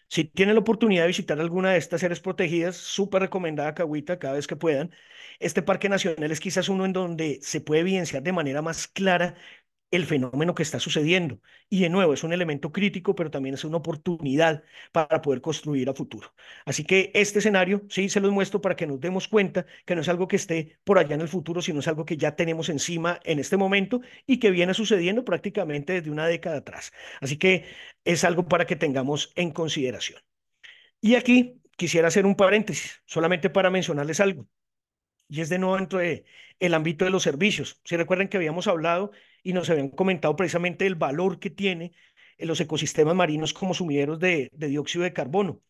Si tienen la oportunidad de visitar alguna de estas áreas protegidas, súper recomendada Cahuita cada vez que puedan. Este parque nacional es quizás uno en donde se puede evidenciar de manera más clara el fenómeno que está sucediendo. Y de nuevo, es un elemento crítico, pero también es una oportunidad para poder construir a futuro. Así que este escenario, sí, se los muestro para que nos demos cuenta que no es algo que esté por allá en el futuro, sino es algo que ya tenemos encima en este momento y que viene sucediendo prácticamente desde una década atrás. Así que es algo para que tengamos en consideración. Y aquí quisiera hacer un paréntesis, solamente para mencionarles algo. Y es de nuevo dentro del ámbito de los servicios. Si recuerdan que habíamos hablado y nos habían comentado precisamente el valor que tiene en los ecosistemas marinos como sumideros de, dióxido de carbono.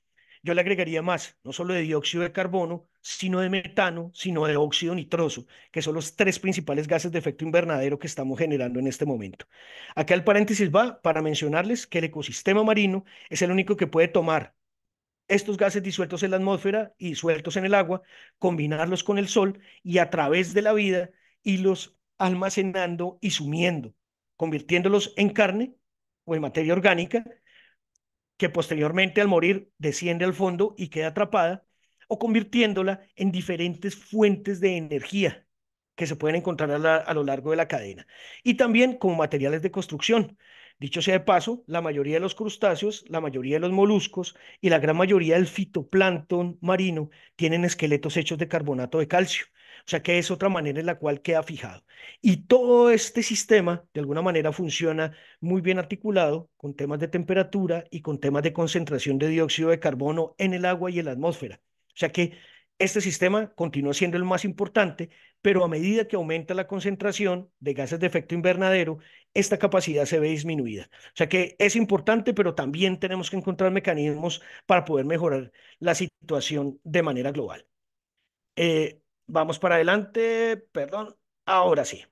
Yo le agregaría más, no solo de dióxido de carbono, sino de metano, sino de óxido nitroso, que son los tres principales gases de efecto invernadero que estamos generando en este momento. Acá el paréntesis va para mencionarles que el ecosistema marino es el único que puede tomar estos gases disueltos en la atmósfera y sueltos en el agua, combinarlos con el sol y a través de la vida y los almacenando y sumiendo, convirtiéndolos en carne o en materia orgánica que posteriormente al morir desciende al fondo y queda atrapada, o convirtiéndola en diferentes fuentes de energía que se pueden encontrar a, lo largo de la cadena, y también como materiales de construcción. Dicho sea de paso, la mayoría de los crustáceos, la mayoría de los moluscos y la gran mayoría del fitoplancton marino tienen esqueletos hechos de carbonato de calcio, o sea que es otra manera en la cual queda fijado. Y todo este sistema, de alguna manera, funciona muy bien articulado con temas de temperatura y con temas de concentración de dióxido de carbono en el agua y en la atmósfera. O sea que este sistema continúa siendo el más importante, pero a medida que aumenta la concentración de gases de efecto invernadero, esta capacidad se ve disminuida. O sea que es importante, pero también tenemos que encontrar mecanismos para poder mejorar la situación de manera global. Eh, Vamos para adelante, perdón, ahora sí.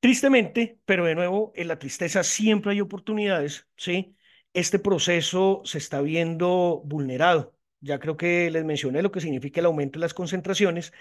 Tristemente, pero de nuevo, en la tristeza siempre hay oportunidades, ¿sí? Este proceso se está viendo vulnerado. Ya creo que les mencioné lo que significa el aumento de las concentraciones,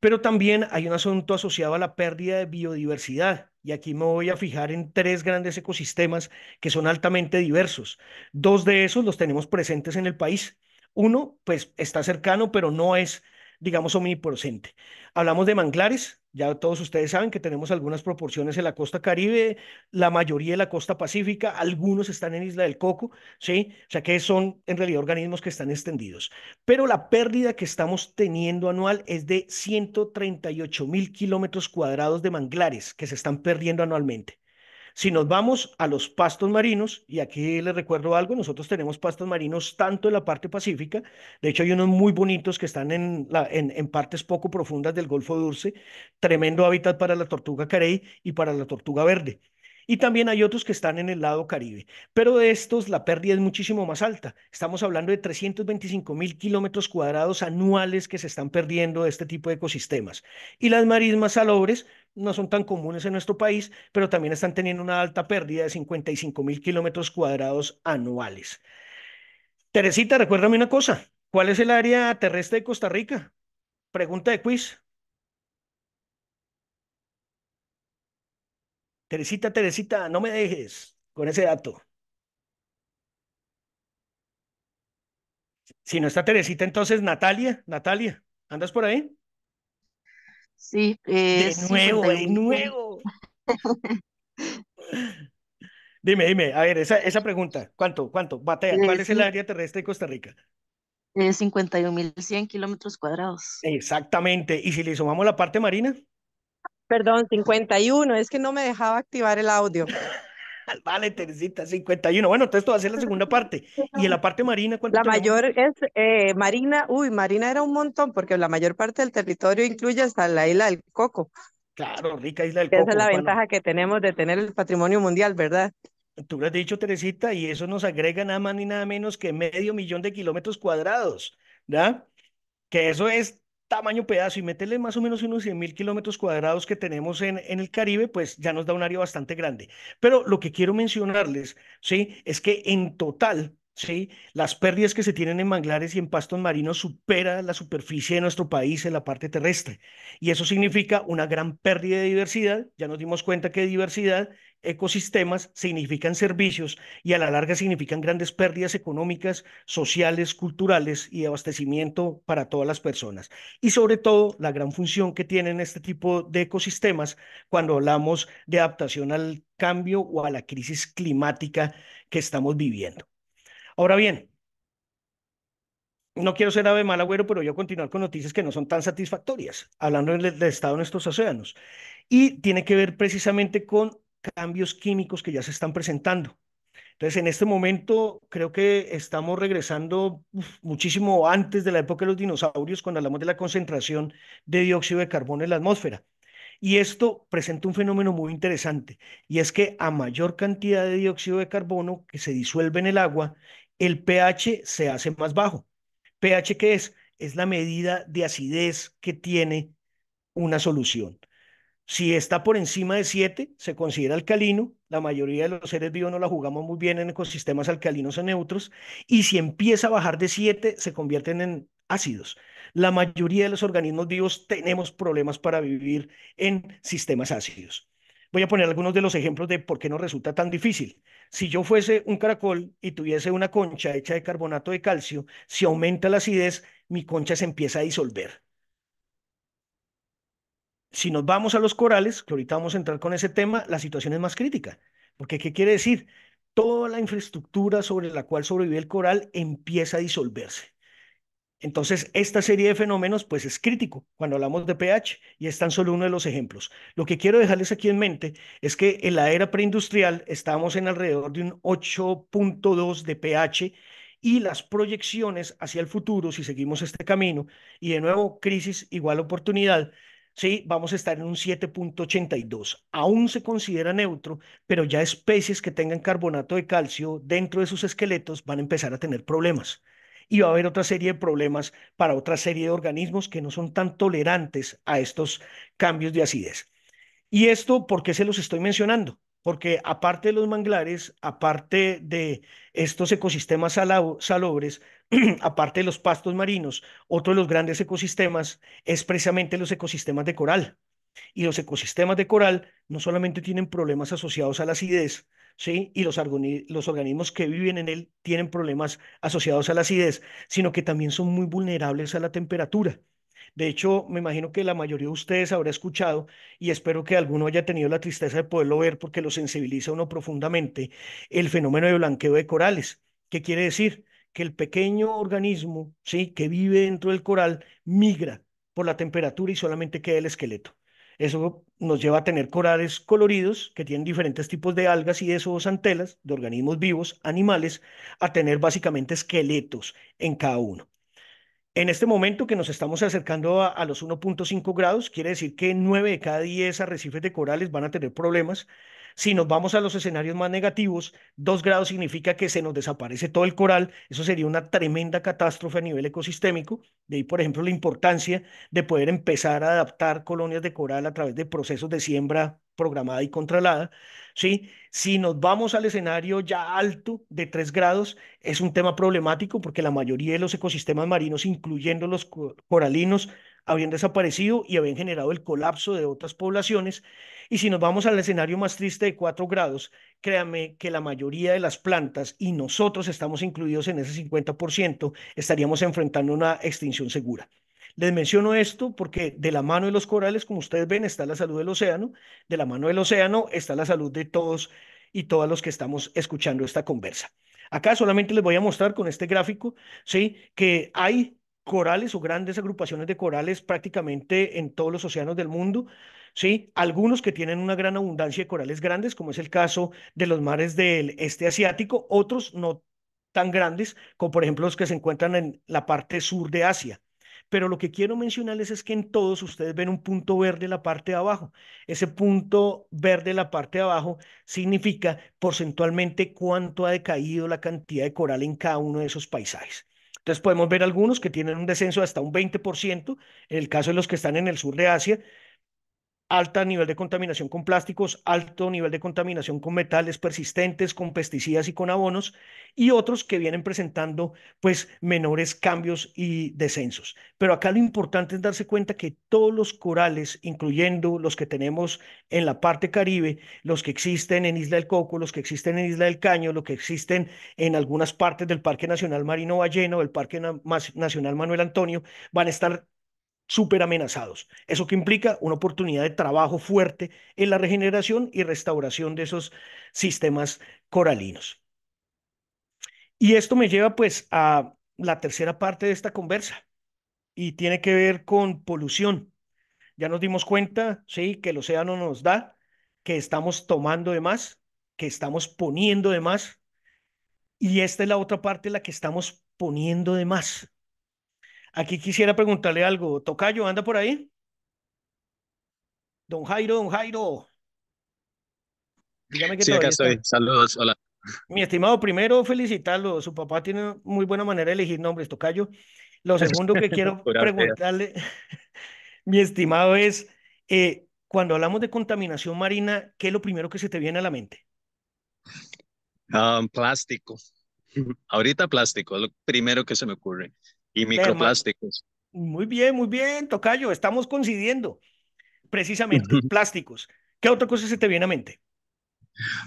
pero también hay un asunto asociado a la pérdida de biodiversidad. Y aquí me voy a fijar en tres grandes ecosistemas que son altamente diversos. Dos de esos los tenemos presentes en el país. Uno, pues está cercano, pero no es digamos, omnipresente. Hablamos de manglares, ya todos ustedes saben que tenemos algunas proporciones en la costa caribe, la mayoría de la costa pacífica, algunos están en Isla del Coco, ¿sí? O sea que son en realidad organismos que están extendidos. Pero la pérdida que estamos teniendo anual es de 138 mil kilómetros cuadrados de manglares que se están perdiendo anualmente. Si nos vamos a los pastos marinos, y aquí les recuerdo algo, nosotros tenemos pastos marinos tanto en la parte pacífica, de hecho hay unos muy bonitos que están en, partes poco profundas del Golfo Dulce, tremendo hábitat para la tortuga carey y para la tortuga verde. Y también hay otros que están en el lado Caribe. Pero de estos la pérdida es muchísimo más alta. Estamos hablando de 325 mil kilómetros cuadrados anuales que se están perdiendo de este tipo de ecosistemas. Y las marismas salobres no son tan comunes en nuestro país, pero también están teniendo una alta pérdida de 55 mil kilómetros cuadrados anuales. Teresita, recuérdame una cosa. ¿Cuál es el área terrestre de Costa Rica? Pregunta de quiz. Teresita, Teresita, no me dejes con ese dato. Si no está Teresita, entonces Natalia, Natalia, ¿andas por ahí? Sí, eh, de nuevo, de nuevo. dime, dime, a ver, esa, esa pregunta, ¿cuánto, cuánto? Batea, ¿cuál es el área terrestre de Costa Rica? 51.100 eh, kilómetros cuadrados. Exactamente, y si le sumamos la parte marina. Perdón, 51, es que no me dejaba activar el audio. Vale, Teresita, 51. Bueno, entonces esto va a ser la segunda parte. ¿Y en la parte marina cuánto? La mayor es eh, marina, uy, marina era un montón, porque la mayor parte del territorio incluye hasta la isla del Coco. Claro, rica isla del Coco. Esa es la ventaja que tenemos de tener el patrimonio mundial, ¿verdad? Tú lo has dicho, Teresita, y eso nos agrega nada más ni nada menos que medio millón de kilómetros cuadrados, ¿verdad? Que eso es tamaño pedazo y meterle más o menos unos 100 mil kilómetros cuadrados que tenemos en, en, el Caribe, pues ya nos da un área bastante grande. Pero lo que quiero mencionarles, ¿sí? Es que en total, ¿sí? Las pérdidas que se tienen en manglares y en pastos marinos supera la superficie de nuestro país en la parte terrestre. Y eso significa una gran pérdida de diversidad. Ya nos dimos cuenta que diversidad ecosistemas significan servicios y a la larga significan grandes pérdidas económicas, sociales, culturales y de abastecimiento para todas las personas. Y sobre todo, la gran función que tienen este tipo de ecosistemas cuando hablamos de adaptación al cambio o a la crisis climática que estamos viviendo. Ahora bien, no quiero ser ave mal agüero, pero yo continuar con noticias que no son tan satisfactorias, hablando del, del estado de nuestros océanos. Y tiene que ver precisamente con cambios químicos que ya se están presentando. Entonces, en este momento creo que estamos regresando muchísimo antes de la época de los dinosaurios cuando hablamos de la concentración de dióxido de carbono en la atmósfera. Y esto presenta un fenómeno muy interesante, y es que a mayor cantidad de dióxido de carbono que se disuelve en el agua, el pH se hace más bajo. ¿pH qué es? Es la medida de acidez que tiene una solución. Si está por encima de 7, se considera alcalino. La mayoría de los seres vivos no la jugamos muy bien en ecosistemas alcalinos o neutros. Y si empieza a bajar de 7, se convierten en ácidos. La mayoría de los organismos vivos tenemos problemas para vivir en sistemas ácidos. Voy a poner algunos de los ejemplos de por qué nos resulta tan difícil. Si yo fuese un caracol y tuviese una concha hecha de carbonato de calcio, si aumenta la acidez, mi concha se empieza a disolver si nos vamos a los corales, que ahorita vamos a entrar con ese tema, la situación es más crítica. Porque, ¿qué quiere decir? Toda la infraestructura sobre la cual sobrevive el coral empieza a disolverse. Entonces, esta serie de fenómenos, pues es crítico cuando hablamos de pH y es tan solo uno de los ejemplos. Lo que quiero dejarles aquí en mente es que en la era preindustrial estábamos en alrededor de un 8.2 de pH y las proyecciones hacia el futuro, si seguimos este camino, y de nuevo crisis igual oportunidad, ¿sí? vamos a estar en un 7.82. Aún se considera neutro, pero ya especies que tengan carbonato de calcio dentro de sus esqueletos van a empezar a tener problemas. Y va a haber otra serie de problemas para otra serie de organismos que no son tan tolerantes a estos cambios de acidez. ¿Y esto por qué se los estoy mencionando? Porque aparte de los manglares, aparte de estos ecosistemas salobres, aparte de los pastos marinos, otro de los grandes ecosistemas es precisamente los ecosistemas de coral. Y los ecosistemas de coral no solamente tienen problemas asociados a la acidez, ¿sí? Y los, los organismos que viven en él tienen problemas asociados a la acidez, sino que también son muy vulnerables a la temperatura. De hecho, me imagino que la mayoría de ustedes habrá escuchado y espero que alguno haya tenido la tristeza de poderlo ver porque lo sensibiliza uno profundamente el fenómeno de blanqueo de corales. ¿Qué quiere decir? que el pequeño organismo ¿sí? que vive dentro del coral migra por la temperatura y solamente queda el esqueleto. Eso nos lleva a tener corales coloridos que tienen diferentes tipos de algas y de antelas, de organismos vivos, animales, a tener básicamente esqueletos en cada uno. En este momento que nos estamos acercando a, a los 1.5 grados, quiere decir que 9 de cada 10 arrecifes de corales van a tener problemas si nos vamos a los escenarios más negativos, dos grados significa que se nos desaparece todo el coral. Eso sería una tremenda catástrofe a nivel ecosistémico. De ahí, por ejemplo, la importancia de poder empezar a adaptar colonias de coral a través de procesos de siembra programada y controlada. ¿sí? Si nos vamos al escenario ya alto de tres grados, es un tema problemático porque la mayoría de los ecosistemas marinos, incluyendo los coralinos, habían desaparecido y habían generado el colapso de otras poblaciones. Y si nos vamos al escenario más triste de 4 grados, créanme que la mayoría de las plantas, y nosotros estamos incluidos en ese 50%, estaríamos enfrentando una extinción segura. Les menciono esto porque de la mano de los corales, como ustedes ven, está la salud del océano, de la mano del océano está la salud de todos y todas los que estamos escuchando esta conversa. Acá solamente les voy a mostrar con este gráfico, ¿sí? Que hay corales o grandes agrupaciones de corales prácticamente en todos los océanos del mundo, ¿sí? Algunos que tienen una gran abundancia de corales grandes, como es el caso de los mares del este asiático, otros no tan grandes como por ejemplo los que se encuentran en la parte sur de Asia. Pero lo que quiero mencionarles es que en todos ustedes ven un punto verde en la parte de abajo. Ese punto verde en la parte de abajo significa porcentualmente cuánto ha decaído la cantidad de coral en cada uno de esos paisajes. Entonces podemos ver algunos que tienen un descenso de hasta un 20%, en el caso de los que están en el sur de Asia, alto nivel de contaminación con plásticos, alto nivel de contaminación con metales persistentes, con pesticidas y con abonos, y otros que vienen presentando pues menores cambios y descensos. Pero acá lo importante es darse cuenta que todos los corales, incluyendo los que tenemos en la parte caribe, los que existen en Isla del Coco, los que existen en Isla del Caño, los que existen en algunas partes del Parque Nacional Marino Balleno, del Parque Nacional Manuel Antonio, van a estar súper amenazados. Eso que implica una oportunidad de trabajo fuerte en la regeneración y restauración de esos sistemas coralinos. Y esto me lleva pues a la tercera parte de esta conversa y tiene que ver con polución. Ya nos dimos cuenta, sí, que el océano nos da, que estamos tomando de más, que estamos poniendo de más. Y esta es la otra parte, la que estamos poniendo de más. Aquí quisiera preguntarle algo. Tocayo, ¿anda por ahí? Don Jairo, don Jairo. Dígame sí, acá Saludos, hola. Mi estimado, primero felicitarlo. Su papá tiene muy buena manera de elegir nombres, Tocayo. Lo segundo que quiero preguntarle, mi estimado, es eh, cuando hablamos de contaminación marina, ¿qué es lo primero que se te viene a la mente? Ah, plástico. Ahorita plástico, lo primero que se me ocurre y microplásticos. Muy bien, muy bien, Tocayo, estamos coincidiendo precisamente plásticos. ¿Qué otra cosa se te viene a mente?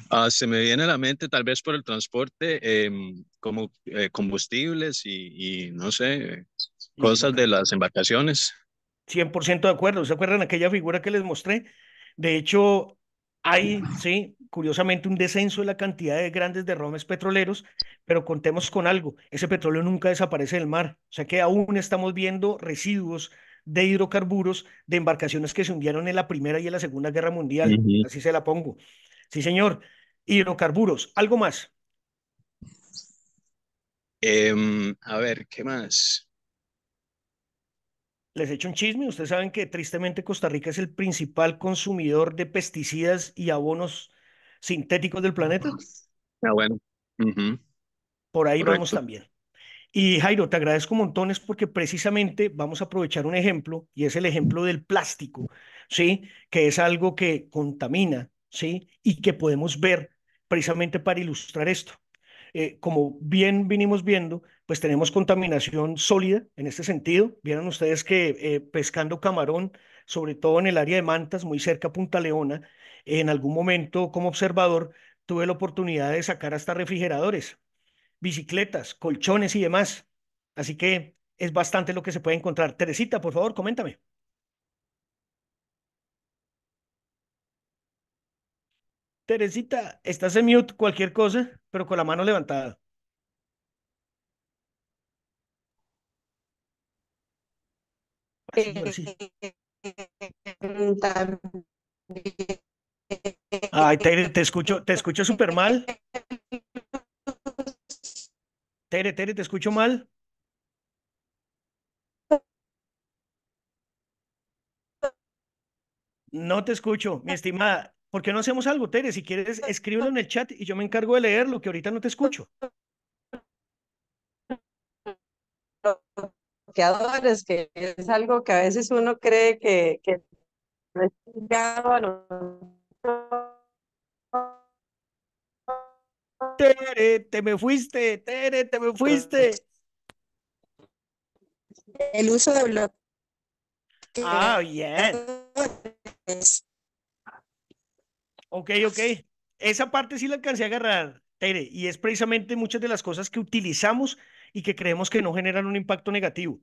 Ah, se me viene a la mente tal vez por el transporte, em, como eh, combustibles y, y, no sé, cosas de las embarcaciones. 100% de acuerdo. ¿Se acuerdan aquella figura que les mostré? De hecho, hay, sí, curiosamente un descenso de la cantidad de grandes derrames petroleros, pero contemos con algo, ese petróleo nunca desaparece del mar, o sea que aún estamos viendo residuos de hidrocarburos de embarcaciones que se hundieron en la Primera y en la Segunda Guerra Mundial, así se la pongo. Sí, señor, hidrocarburos, algo más. Em, a ver, ¿qué más? les echo un chisme. Ustedes saben que tristemente Costa Rica es el principal consumidor de pesticidas y abonos sintéticos del planeta. Ah, bueno. Por ahí vamos también. Y Jairo, te agradezco montones porque precisamente vamos a aprovechar un ejemplo y es el ejemplo del plástico, ¿sí? Que es algo que contamina, ¿sí? Y que podemos ver precisamente para ilustrar esto. Eh, como bien vinimos viendo, pues tenemos contaminación sólida en este sentido. Vieron ustedes que eh, pescando camarón, sobre todo en el área de Mantas, muy cerca a Punta Leona, en algún momento como observador tuve la oportunidad de sacar hasta refrigeradores, bicicletas, colchones y demás. Así que es bastante lo que se puede encontrar. Teresita, por favor, coméntame. Teresita, estás en mute, cualquier cosa, pero con la mano levantada. Ay, Tere, te escucho, te escucho súper mal. Tere, Tere, te escucho mal. No te escucho, mi estimada. ¿Por qué no hacemos algo, Tere? Si quieres, escríbelo en el chat y yo me encargo de leerlo, que ahorita no te escucho. Lo que es algo que a veces uno cree que, que no es ligado a Tere, te me fuiste, Tere, te me fuiste. El uso de blog Ah, bien Ok, ok. Esa parte sí la alcancé a agarrar, Tere, y es precisamente muchas de las cosas que utilizamos y que creemos que no generan un impacto negativo.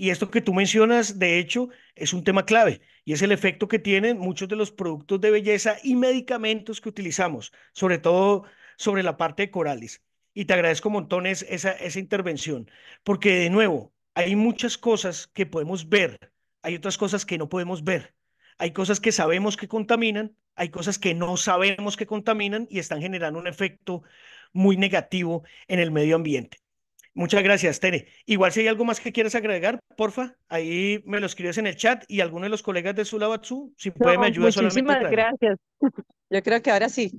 Y esto que tú mencionas, de hecho, es un tema clave y es el efecto que tienen muchos de los productos de belleza y medicamentos que utilizamos, sobre todo sobre la parte de corales. Y te agradezco montones esa, esa intervención, porque de nuevo, hay muchas cosas que podemos ver, hay otras cosas que no podemos ver, hay cosas que sabemos que contaminan, hay cosas que no sabemos que contaminan y están generando un efecto muy negativo en el medio ambiente. Muchas gracias, Tere. Igual si hay algo más que quieres agregar, porfa, ahí me lo escribes en el chat y alguno de los colegas de Sulawatsu, si puede, me ayuda solamente. Muchísimas gracias. Yo creo que ahora sí.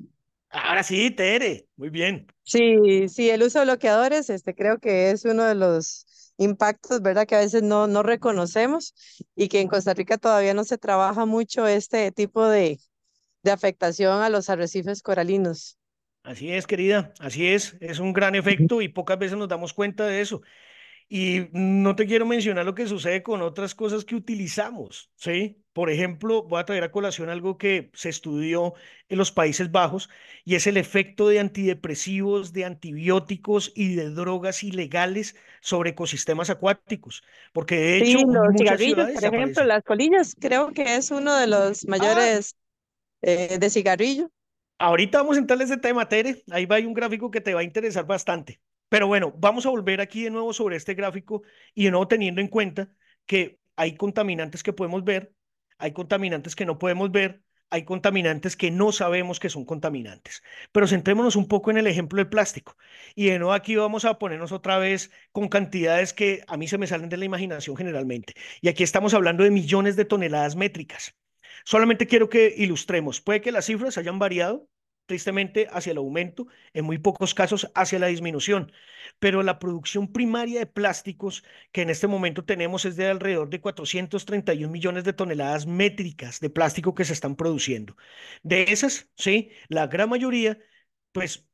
Ahora sí, Tere, muy bien. Sí, sí, el uso de bloqueadores, este creo que es uno de los impactos, ¿verdad? Que a veces no, no reconocemos y que en Costa Rica todavía no se trabaja mucho este tipo de, de afectación a los arrecifes coralinos. Así es, querida, así es, es un gran efecto y pocas veces nos damos cuenta de eso. Y no te quiero mencionar lo que sucede con otras cosas que utilizamos, ¿sí? Por ejemplo, voy a traer a colación algo que se estudió en los Países Bajos y es el efecto de antidepresivos, de antibióticos y de drogas ilegales sobre ecosistemas acuáticos. Porque de hecho, sí, los cigarrillos, por ejemplo, las colillas, creo que es uno de los ah. mayores eh, de cigarrillo. Ahorita vamos a entrar en ese tema, Tere. Ahí va hay un gráfico que te va a interesar bastante. Pero bueno, vamos a volver aquí de nuevo sobre este gráfico y de nuevo teniendo en cuenta que hay contaminantes que podemos ver, hay contaminantes que no podemos ver, hay contaminantes que no sabemos que son contaminantes. Pero centrémonos un poco en el ejemplo del plástico. Y de nuevo aquí vamos a ponernos otra vez con cantidades que a mí se me salen de la imaginación generalmente. Y aquí estamos hablando de millones de toneladas métricas. Solamente quiero que ilustremos. Puede que las cifras hayan variado, tristemente, hacia el aumento, en muy pocos casos hacia la disminución, pero la producción primaria de plásticos que en este momento tenemos es de alrededor de 431 millones de toneladas métricas de plástico que se están produciendo. De esas, sí, la gran mayoría, pues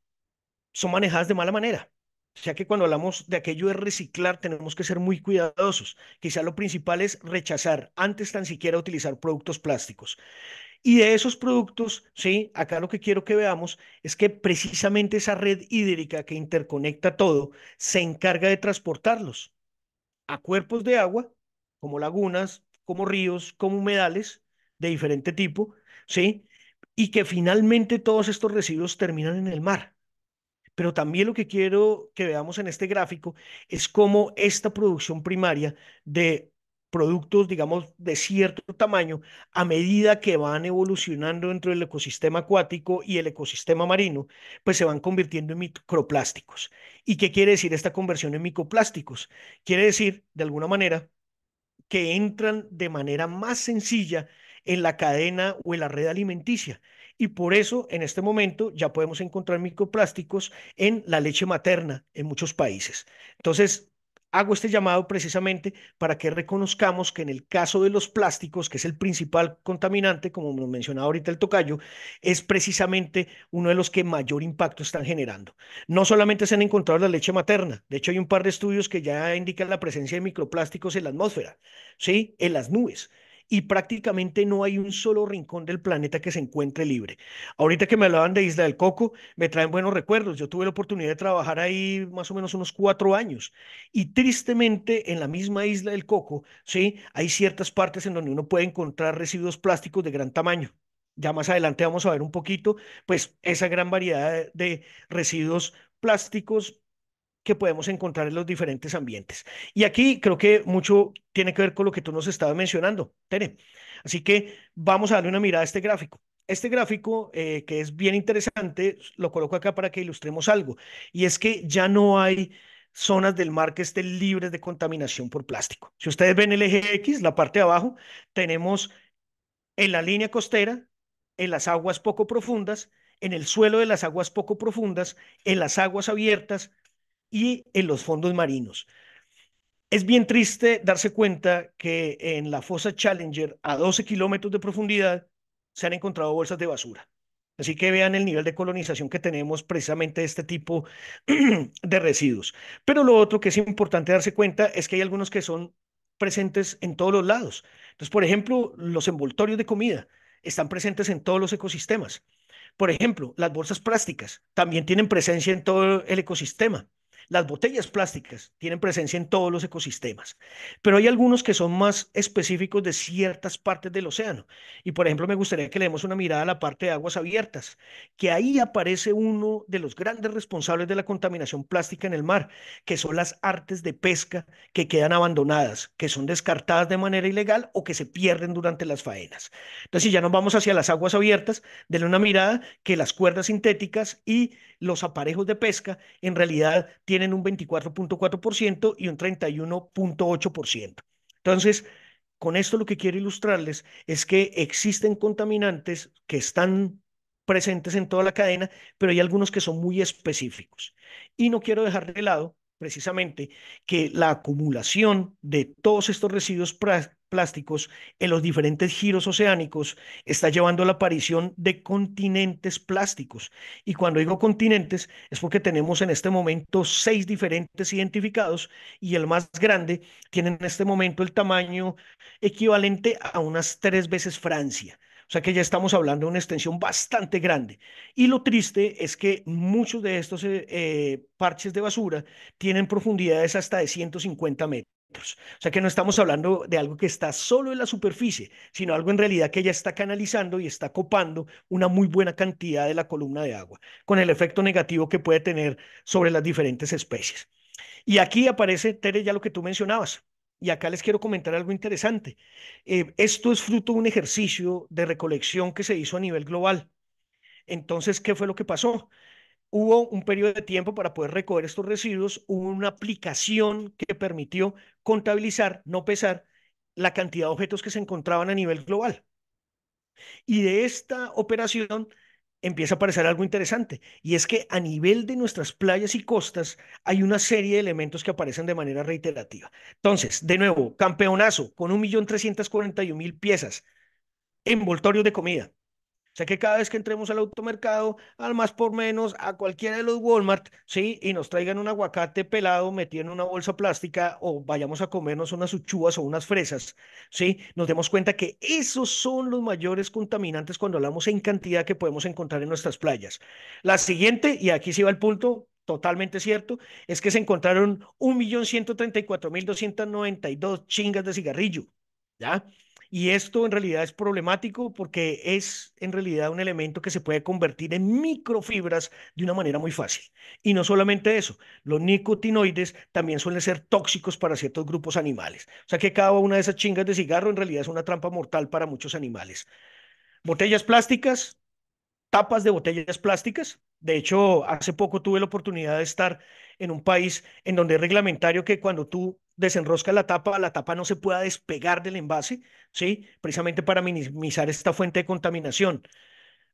son manejadas de mala manera. O sea que cuando hablamos de aquello de reciclar tenemos que ser muy cuidadosos. Quizá lo principal es rechazar antes tan siquiera utilizar productos plásticos. Y de esos productos, sí, acá lo que quiero que veamos es que precisamente esa red hídrica que interconecta todo se encarga de transportarlos a cuerpos de agua, como lagunas, como ríos, como humedales de diferente tipo, sí, y que finalmente todos estos residuos terminan en el mar. Pero también lo que quiero que veamos en este gráfico es cómo esta producción primaria de productos, digamos, de cierto tamaño, a medida que van evolucionando dentro del ecosistema acuático y el ecosistema marino, pues se van convirtiendo en microplásticos. ¿Y qué quiere decir esta conversión en microplásticos? Quiere decir, de alguna manera, que entran de manera más sencilla en la cadena o en la red alimenticia y por eso en este momento ya podemos encontrar microplásticos en la leche materna en muchos países. Entonces, hago este llamado precisamente para que reconozcamos que en el caso de los plásticos, que es el principal contaminante, como nos mencionaba ahorita el tocayo, es precisamente uno de los que mayor impacto están generando. No solamente se han encontrado en la leche materna, de hecho hay un par de estudios que ya indican la presencia de microplásticos en la atmósfera, ¿sí? en las nubes y prácticamente no hay un solo rincón del planeta que se encuentre libre. Ahorita que me hablaban de Isla del Coco, me traen buenos recuerdos. Yo tuve la oportunidad de trabajar ahí más o menos unos cuatro años y tristemente en la misma Isla del Coco, ¿sí? Hay ciertas partes en donde uno puede encontrar residuos plásticos de gran tamaño ya más adelante vamos a ver un poquito, pues esa gran variedad de, residuos plásticos que podemos encontrar en los diferentes ambientes. Y aquí creo que mucho tiene que ver con lo que tú nos estabas mencionando, Tere. Así que vamos a darle una mirada a este gráfico. Este gráfico, eh, que es bien interesante, lo coloco acá para que ilustremos algo, y es que ya no hay zonas del mar que estén libres de contaminación por plástico. Si ustedes ven el eje X, la parte de abajo, tenemos en la línea costera, en las aguas poco profundas, en el suelo de las aguas poco profundas, en las aguas abiertas, y en los fondos marinos. Es bien triste darse cuenta que en la fosa Challenger, a 12 kilómetros de profundidad, se han encontrado bolsas de basura. Así que vean el nivel de colonización que tenemos precisamente de este tipo de residuos. Pero lo otro que es importante darse cuenta es que hay algunos que son presentes en todos los lados. Entonces, por ejemplo, los envoltorios de comida están presentes en todos los ecosistemas. Por ejemplo, las bolsas plásticas también tienen presencia en todo el ecosistema. Las botellas plásticas tienen presencia en todos los ecosistemas, pero hay algunos que son más específicos de ciertas partes del océano. Y por ejemplo, me gustaría que le demos una mirada a la parte de aguas abiertas, que ahí aparece uno de los grandes responsables de la contaminación plástica en el mar, que son las artes de pesca que quedan abandonadas, que son descartadas de manera ilegal o que se pierden durante las faenas. Entonces, si ya nos vamos hacia las aguas abiertas, denle una mirada que las cuerdas sintéticas y los aparejos de pesca en realidad tienen tienen un 24.4% y un 31.8%. Entonces, con esto lo que quiero ilustrarles es que existen contaminantes que están presentes en toda la cadena, pero hay algunos que son muy específicos. Y no quiero dejar de lado precisamente que la acumulación de todos estos residuos plásticos en los diferentes giros oceánicos está llevando a la aparición de continentes plásticos. Y cuando digo continentes es porque tenemos en este momento seis diferentes identificados y el más grande tiene en este momento el tamaño equivalente a unas tres veces Francia. O sea que ya estamos hablando de una extensión bastante grande. Y lo triste es que muchos de estos eh, eh, parches de basura tienen profundidades hasta de 150 metros. O sea que no estamos hablando de algo que está solo en la superficie, sino algo en realidad que ya está canalizando y está copando una muy buena cantidad de la columna de agua, con el efecto negativo que puede tener sobre las diferentes especies. Y aquí aparece, Tere, ya lo que tú mencionabas. Y acá les quiero comentar algo interesante. Eh, esto es fruto de un ejercicio de recolección que se hizo a nivel global. Entonces, ¿qué fue lo que pasó? hubo un periodo de tiempo para poder recoger estos residuos, hubo una aplicación que permitió contabilizar, no pesar, la cantidad de objetos que se encontraban a nivel global. Y de esta operación empieza a aparecer algo interesante, y es que a nivel de nuestras playas y costas hay una serie de elementos que aparecen de manera reiterativa. Entonces, de nuevo, campeonazo con 1.341.000 piezas, envoltorios de comida, sea que cada vez que entremos al automercado, al más por menos, a cualquiera de los Walmart, ¿sí? Y nos traigan un aguacate pelado metido en una bolsa plástica o vayamos a comernos unas uchuvas o unas fresas, ¿sí? Nos demos cuenta que esos son los mayores contaminantes cuando hablamos en cantidad que podemos encontrar en nuestras playas. La siguiente, y aquí sí va el punto, totalmente cierto, es que se encontraron 1.134.292 chingas de cigarrillo, ¿ya? Y esto en realidad es problemático porque es en realidad un elemento que se puede convertir en microfibras de una manera muy fácil. Y no solamente eso, los nicotinoides también suelen ser tóxicos para ciertos grupos animales. O sea que cada una de esas chingas de cigarro en realidad es una trampa mortal para muchos animales. Botellas plásticas, tapas de botellas plásticas. De hecho, hace poco tuve la oportunidad de estar en un país en donde es reglamentario que cuando tú desenrosca la tapa, la tapa no se pueda despegar del envase, ¿sí? Precisamente para minimizar esta fuente de contaminación.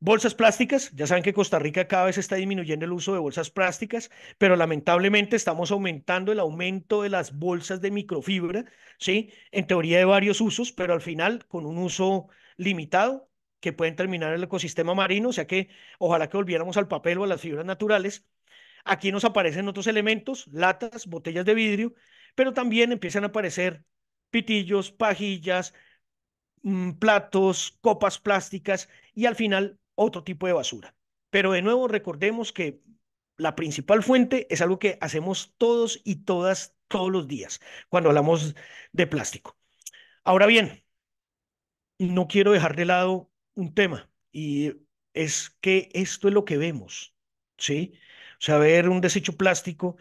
Bolsas plásticas, ya saben que Costa Rica cada vez está disminuyendo el uso de bolsas plásticas, pero lamentablemente estamos aumentando el aumento de las bolsas de microfibra, ¿sí? En teoría de varios usos, pero al final con un uso limitado que pueden terminar el ecosistema marino, o sea que ojalá que volviéramos al papel o a las fibras naturales. Aquí nos aparecen otros elementos, latas, botellas de vidrio, pero también empiezan a aparecer pitillos, pajillas, mm, platos, copas plásticas y al final otro tipo de basura. Pero de nuevo recordemos que la principal fuente es algo que hacemos todos y todas todos los días cuando hablamos de plástico. Ahora bien, no quiero dejar de lado un tema y es que esto es lo que vemos, ¿sí? O sea, ver un desecho plástico,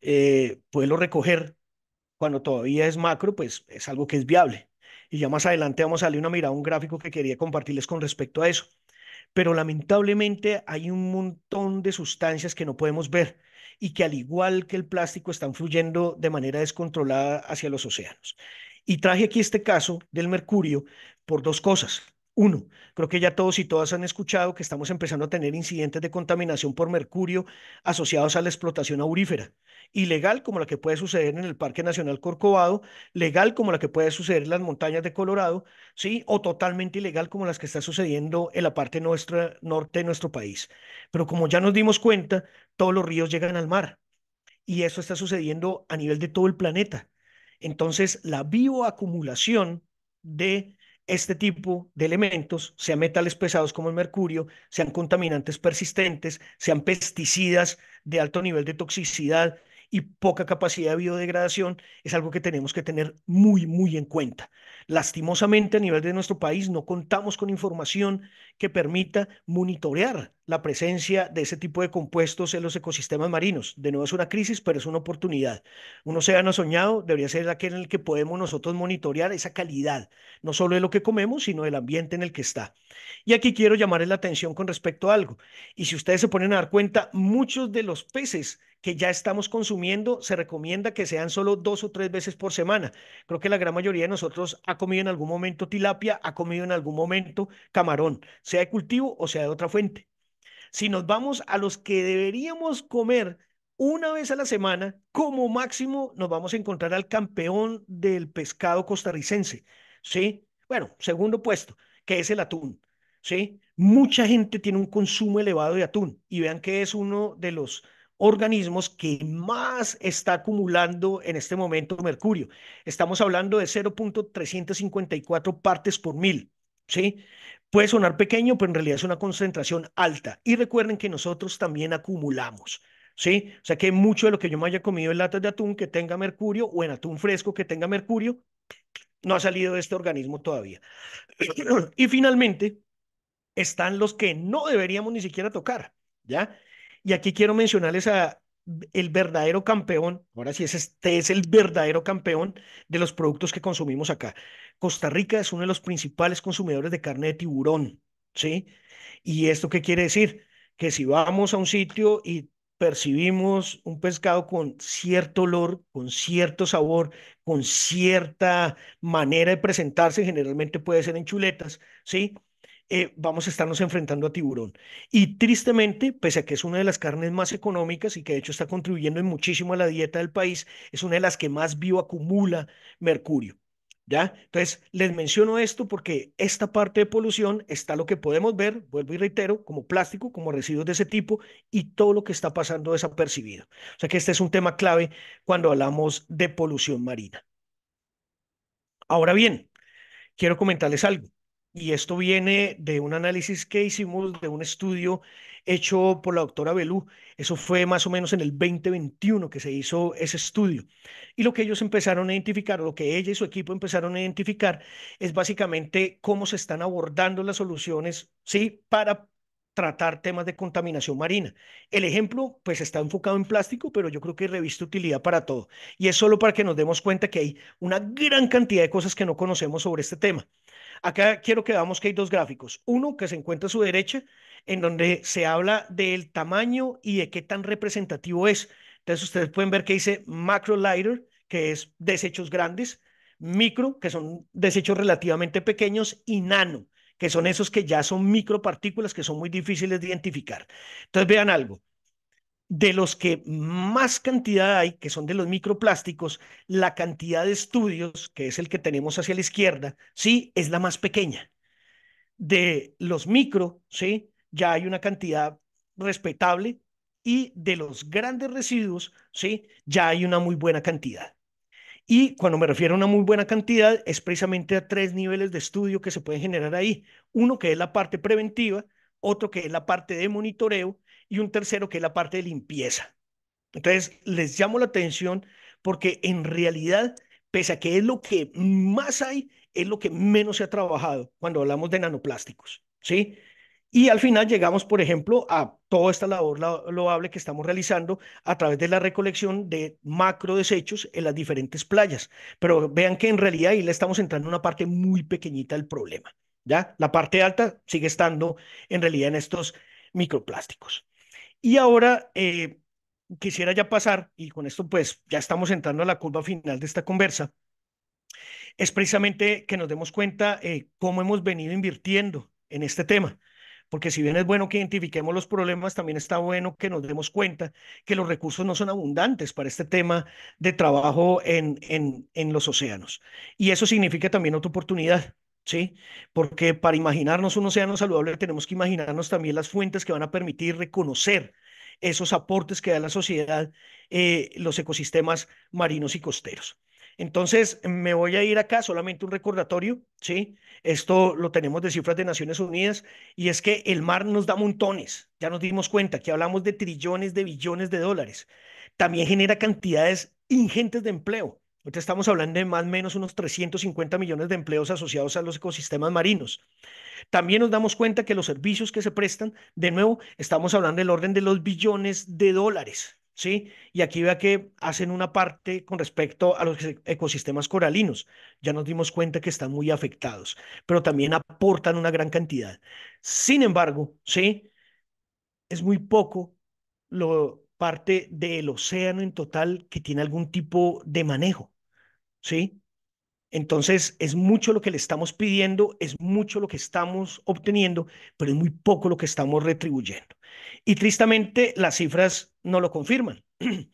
eh, poderlo recoger, cuando todavía es macro, pues es algo que es viable. Y ya más adelante vamos a darle una mirada a un gráfico que quería compartirles con respecto a eso. Pero lamentablemente hay un montón de sustancias que no podemos ver y que al igual que el plástico están fluyendo de manera descontrolada hacia los océanos. Y traje aquí este caso del mercurio por dos cosas. Uno, creo que ya todos y todas han escuchado que estamos empezando a tener incidentes de contaminación por mercurio asociados a la explotación aurífera, ilegal como la que puede suceder en el Parque Nacional Corcovado, legal como la que puede suceder en las montañas de Colorado, ¿sí? o totalmente ilegal como las que está sucediendo en la parte norte de nuestro país. Pero como ya nos dimos cuenta, todos los ríos llegan al mar y eso está sucediendo a nivel de todo el planeta. Entonces, la bioacumulación de este tipo de elementos, sean metales pesados como el mercurio, sean contaminantes persistentes, sean pesticidas de alto nivel de toxicidad, y poca capacidad de biodegradación es algo que tenemos que tener muy, muy en cuenta. Lastimosamente, a nivel de nuestro país, no contamos con información que permita monitorear la presencia de ese tipo de compuestos en los ecosistemas marinos. De nuevo es una crisis, pero es una oportunidad. uno se océano soñado debería ser aquel en el que podemos nosotros monitorear esa calidad, no solo de lo que comemos, sino del ambiente en el que está. Y aquí quiero llamarles la atención con respecto a algo. Y si ustedes se ponen a dar cuenta, muchos de los peces que ya estamos consumiendo, se recomienda que sean solo dos o tres veces por semana. Creo que la gran mayoría de nosotros ha comido en algún momento tilapia, ha comido en algún momento camarón, sea de cultivo o sea de otra fuente. Si nos vamos a los que deberíamos comer una vez a la semana, como máximo nos vamos a encontrar al campeón del pescado costarricense, ¿sí? Bueno, segundo puesto, que es el atún, ¿sí? Mucha gente tiene un consumo elevado de atún y vean que es uno de los organismos que más está acumulando en este momento mercurio. Estamos hablando de 0.354 partes por mil. ¿sí? Puede sonar pequeño, pero en realidad es una concentración alta. Y recuerden que nosotros también acumulamos. ¿sí? O sea que mucho de lo que yo me haya comido en latas de atún que tenga mercurio o en atún fresco que tenga mercurio, no ha salido de este organismo todavía. Y finalmente, están los que no deberíamos ni siquiera tocar, ¿ya? Y aquí quiero mencionarles a el verdadero campeón, ahora sí, este es el verdadero campeón de los productos que consumimos acá. Costa Rica es uno de los principales consumidores de carne de tiburón, ¿sí? ¿Y esto qué quiere decir? Que si vamos a un sitio y percibimos un pescado con cierto olor, con cierto sabor, con cierta manera de presentarse, generalmente puede ser en chuletas, ¿sí? Eh, vamos a estarnos enfrentando a tiburón. Y tristemente, pese a que es una de las carnes más económicas y que de hecho está contribuyendo muchísimo a la dieta del país, es una de las que más bioacumula mercurio. ¿Ya? Entonces, les menciono esto porque esta parte de polución está lo que podemos ver, vuelvo y reitero, como plástico, como residuos de ese tipo y todo lo que está pasando desapercibido. O sea que este es un tema clave cuando hablamos de polución marina. Ahora bien, quiero comentarles algo y esto viene de un análisis que hicimos, de un estudio hecho por la doctora Belú. Eso fue más o menos en el 2021 que se hizo ese estudio. Y lo que ellos empezaron a identificar, lo que ella y su equipo empezaron a identificar, es básicamente cómo se están abordando las soluciones, ¿sí? Para tratar temas de contaminación marina. El ejemplo, pues está enfocado en plástico, pero yo creo que revista utilidad para todo. Y es solo para que nos demos cuenta que hay una gran cantidad de cosas que no conocemos sobre este tema. Acá quiero que veamos que hay dos gráficos. Uno que se encuentra a su derecha, en donde se habla del tamaño y de qué tan representativo es. Entonces ustedes pueden ver que dice macro lighter, que es desechos grandes, micro, que son desechos relativamente pequeños, y nano, que son esos que ya son micropartículas que son muy difíciles de identificar. Entonces vean algo, de los que más cantidad hay, que son de los microplásticos, la cantidad de estudios, que es el que tenemos hacia la izquierda, sí, es la más pequeña. De los micro, sí, ya hay una cantidad respetable y de los grandes residuos, sí, ya hay una muy buena cantidad. Y cuando me refiero a una muy buena cantidad, es precisamente a tres niveles de estudio que se pueden generar ahí. Uno que es la parte preventiva, otro que es la parte de monitoreo y un tercero que es la parte de limpieza. Entonces, les llamo la atención porque en realidad, pese a que es lo que más hay, es lo que menos se ha trabajado cuando hablamos de nanoplásticos, ¿sí? Y al final llegamos, por ejemplo, a toda esta labor loable que estamos realizando a través de la recolección de macro desechos en las diferentes playas. Pero vean que en realidad ahí le estamos entrando en una parte muy pequeñita del problema, ¿ya? La parte alta sigue estando en realidad en estos microplásticos. Y ahora eh, quisiera ya pasar, y con esto pues ya estamos entrando a la curva final de esta conversa, es precisamente que nos demos cuenta eh, cómo hemos venido invirtiendo en este tema. Porque si bien es bueno que identifiquemos los problemas, también está bueno que nos demos cuenta que los recursos no son abundantes para este tema de trabajo en, en, en los océanos. Y eso significa también otra oportunidad. ¿sí? Porque para imaginarnos un océano saludable tenemos que imaginarnos también las fuentes que van a permitir reconocer esos aportes que da la sociedad, eh, los ecosistemas marinos y costeros. Entonces, me voy a ir acá, solamente un recordatorio, ¿sí? Esto lo tenemos de cifras de Naciones Unidas, y es que el mar nos da montones, ya nos dimos cuenta que hablamos de trillones de billones de dólares. También genera cantidades ingentes de empleo. Entonces estamos hablando de más o menos unos 350 millones de empleos asociados a los ecosistemas marinos. También nos damos cuenta que los servicios que se prestan, de nuevo, estamos hablando del orden de los billones de dólares, ¿sí? Y aquí vea que hacen una parte con respecto a los ecosistemas coralinos. Ya nos dimos cuenta que están muy afectados, pero también aportan una gran cantidad. Sin embargo, ¿sí? Es muy poco lo parte del océano en total que tiene algún tipo de manejo. ¿sí? Entonces, es mucho lo que le estamos pidiendo, es mucho lo que estamos obteniendo, pero es muy poco lo que estamos retribuyendo. Y tristemente, las cifras no lo confirman.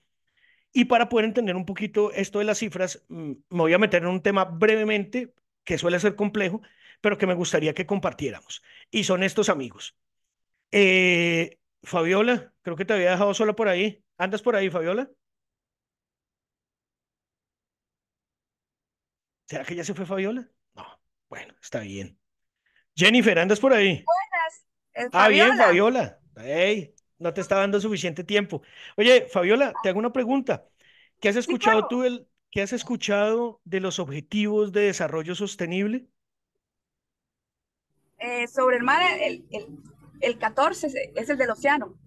Y para poder entender un poquito esto de las cifras, mm, me voy a meter en un tema brevemente, que suele ser complejo, pero que me gustaría que compartiéramos. Y son estos amigos. Eh, Fabiola, creo que te había dejado sola por ahí. ¿Andas por ahí, Fabiola? ¿Será que ya se fue Fabiola? No, bueno, está bien. Jennifer, ¿andas por ahí? Buenas. Ah, bien, Fabiola. no te está dando suficiente tiempo. Oye, Fabiola, te hago una pregunta. ¿Qué has escuchado tú el, ¿qué has escuchado de los objetivos de desarrollo sostenible? Eh, sobre el mar, el, el, 14 es el del océano.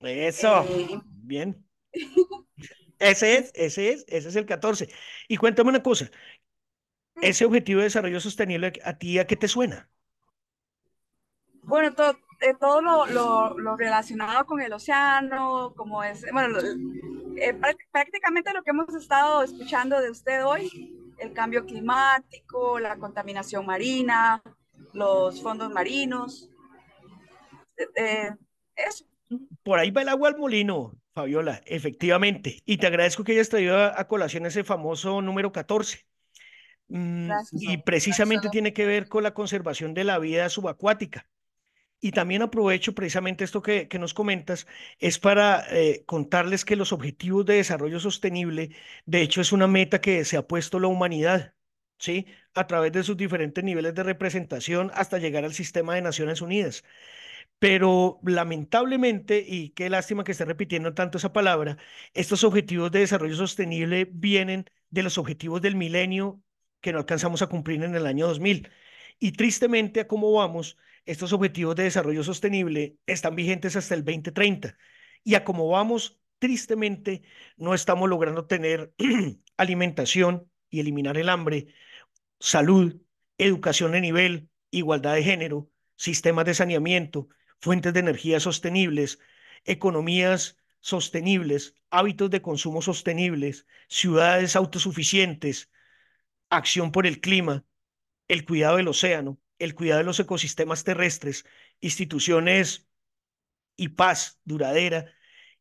Eso, eh, bien. Ese es, ese es, ese es el 14. Y cuéntame una cosa, ese objetivo de desarrollo sostenible, ¿a ti a qué te suena? Bueno, eh, todo, lo, relacionado con el océano, como es, bueno, eh, prácticamente lo que hemos estado escuchando de usted hoy, el cambio climático, la contaminación marina, los fondos marinos, eh, eso. Por ahí va el agua al molino, Fabiola, efectivamente. Y te agradezco que hayas traído a, a colación ese famoso número 14 Mm, y precisamente tiene que ver con la conservación de la vida subacuática. Y también aprovecho precisamente esto que, nos comentas, es para eh, contarles que los objetivos de desarrollo sostenible, de hecho, es una meta que se ha puesto la humanidad, ¿sí? A través de sus diferentes niveles de representación hasta llegar al sistema de Naciones Unidas. Pero lamentablemente, y qué lástima que esté repitiendo tanto esa palabra, estos objetivos de desarrollo sostenible vienen de los objetivos del milenio que no alcanzamos a cumplir en el año 2000. Y tristemente, a cómo vamos, estos objetivos de desarrollo sostenible están vigentes hasta el 2030. Y a cómo vamos, tristemente, no estamos logrando tener alimentación y eliminar el hambre, salud, educación de nivel, igualdad de género, sistemas de saneamiento, fuentes de energía sostenibles, economías sostenibles, hábitos de consumo sostenibles, ciudades autosuficientes, acción por el clima, el cuidado del océano, el cuidado de los ecosistemas terrestres, instituciones y paz duradera,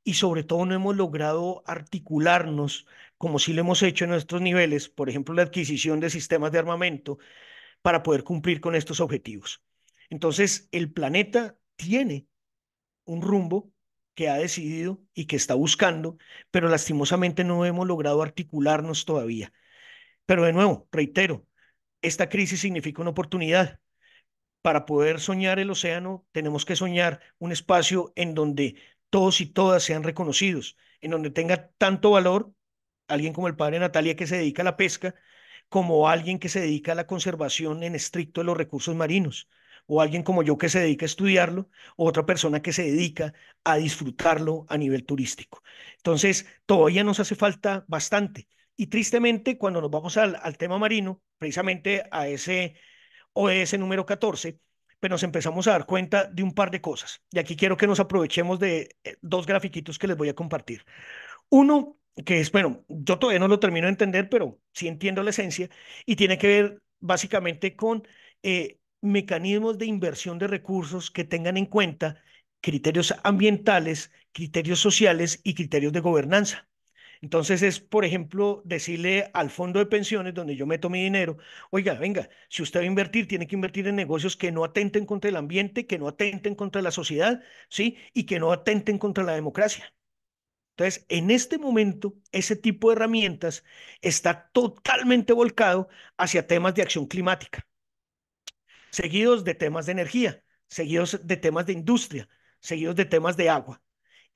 y sobre todo no hemos logrado articularnos como sí lo hemos hecho en nuestros niveles, por ejemplo, la adquisición de sistemas de armamento para poder cumplir con estos objetivos. Entonces, el planeta tiene un rumbo que ha decidido y que está buscando, pero lastimosamente no hemos logrado articularnos todavía. Pero de nuevo, reitero, esta crisis significa una oportunidad. Para poder soñar el océano, tenemos que soñar un espacio en donde todos y todas sean reconocidos, en donde tenga tanto valor alguien como el padre Natalia que se dedica a la pesca, como alguien que se dedica a la conservación en estricto de los recursos marinos, o alguien como yo que se dedica a estudiarlo, o otra persona que se dedica a disfrutarlo a nivel turístico. Entonces, todavía nos hace falta bastante. Y tristemente, cuando nos vamos al, tema marino, precisamente a ese OES número 14, pues nos empezamos a dar cuenta de un par de cosas. Y aquí quiero que nos aprovechemos de eh, dos grafiquitos que les voy a compartir. Uno, que es, bueno, yo todavía no lo termino de entender, pero sí entiendo la esencia, y tiene que ver básicamente con eh, mecanismos de inversión de recursos que tengan en cuenta criterios ambientales, criterios sociales y criterios de gobernanza. Entonces es, por ejemplo, decirle al fondo de pensiones donde yo meto mi dinero, oiga, venga, si usted va a invertir, tiene que invertir en negocios que no atenten contra el ambiente, que no atenten contra la sociedad, ¿sí? Y que no atenten contra la democracia. Entonces, en este momento, ese tipo de herramientas está totalmente volcado hacia temas de acción climática, seguidos de temas de energía, seguidos de temas de industria, seguidos de temas de agua.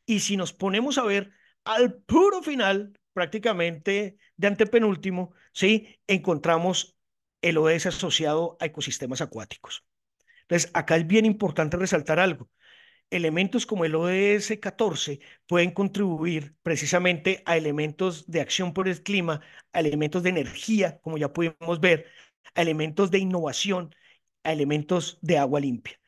Y si nos ponemos a ver al puro final, prácticamente de antepenúltimo, ¿sí? encontramos el ODS asociado a ecosistemas acuáticos. Entonces, acá es bien importante resaltar algo. Elementos como el ODS 14 pueden contribuir precisamente a elementos de acción por el clima, a elementos de energía, como ya pudimos ver, a elementos de innovación, a elementos de agua limpia.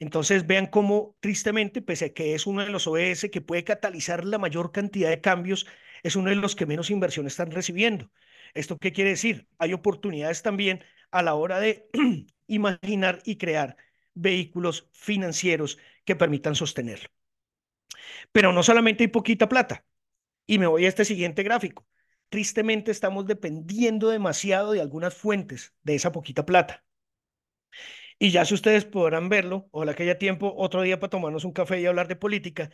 Entonces vean cómo tristemente, pese a que es uno de los OES que puede catalizar la mayor cantidad de cambios, es uno de los que menos inversión están recibiendo. ¿Esto qué quiere decir? Hay oportunidades también a la hora de imaginar y crear vehículos financieros que permitan sostenerlo. Pero no solamente hay poquita plata. Y me voy a este siguiente gráfico. Tristemente estamos dependiendo demasiado de algunas fuentes de esa poquita plata. Y ya si ustedes podrán verlo, ojalá que haya tiempo otro día para tomarnos un café y hablar de política.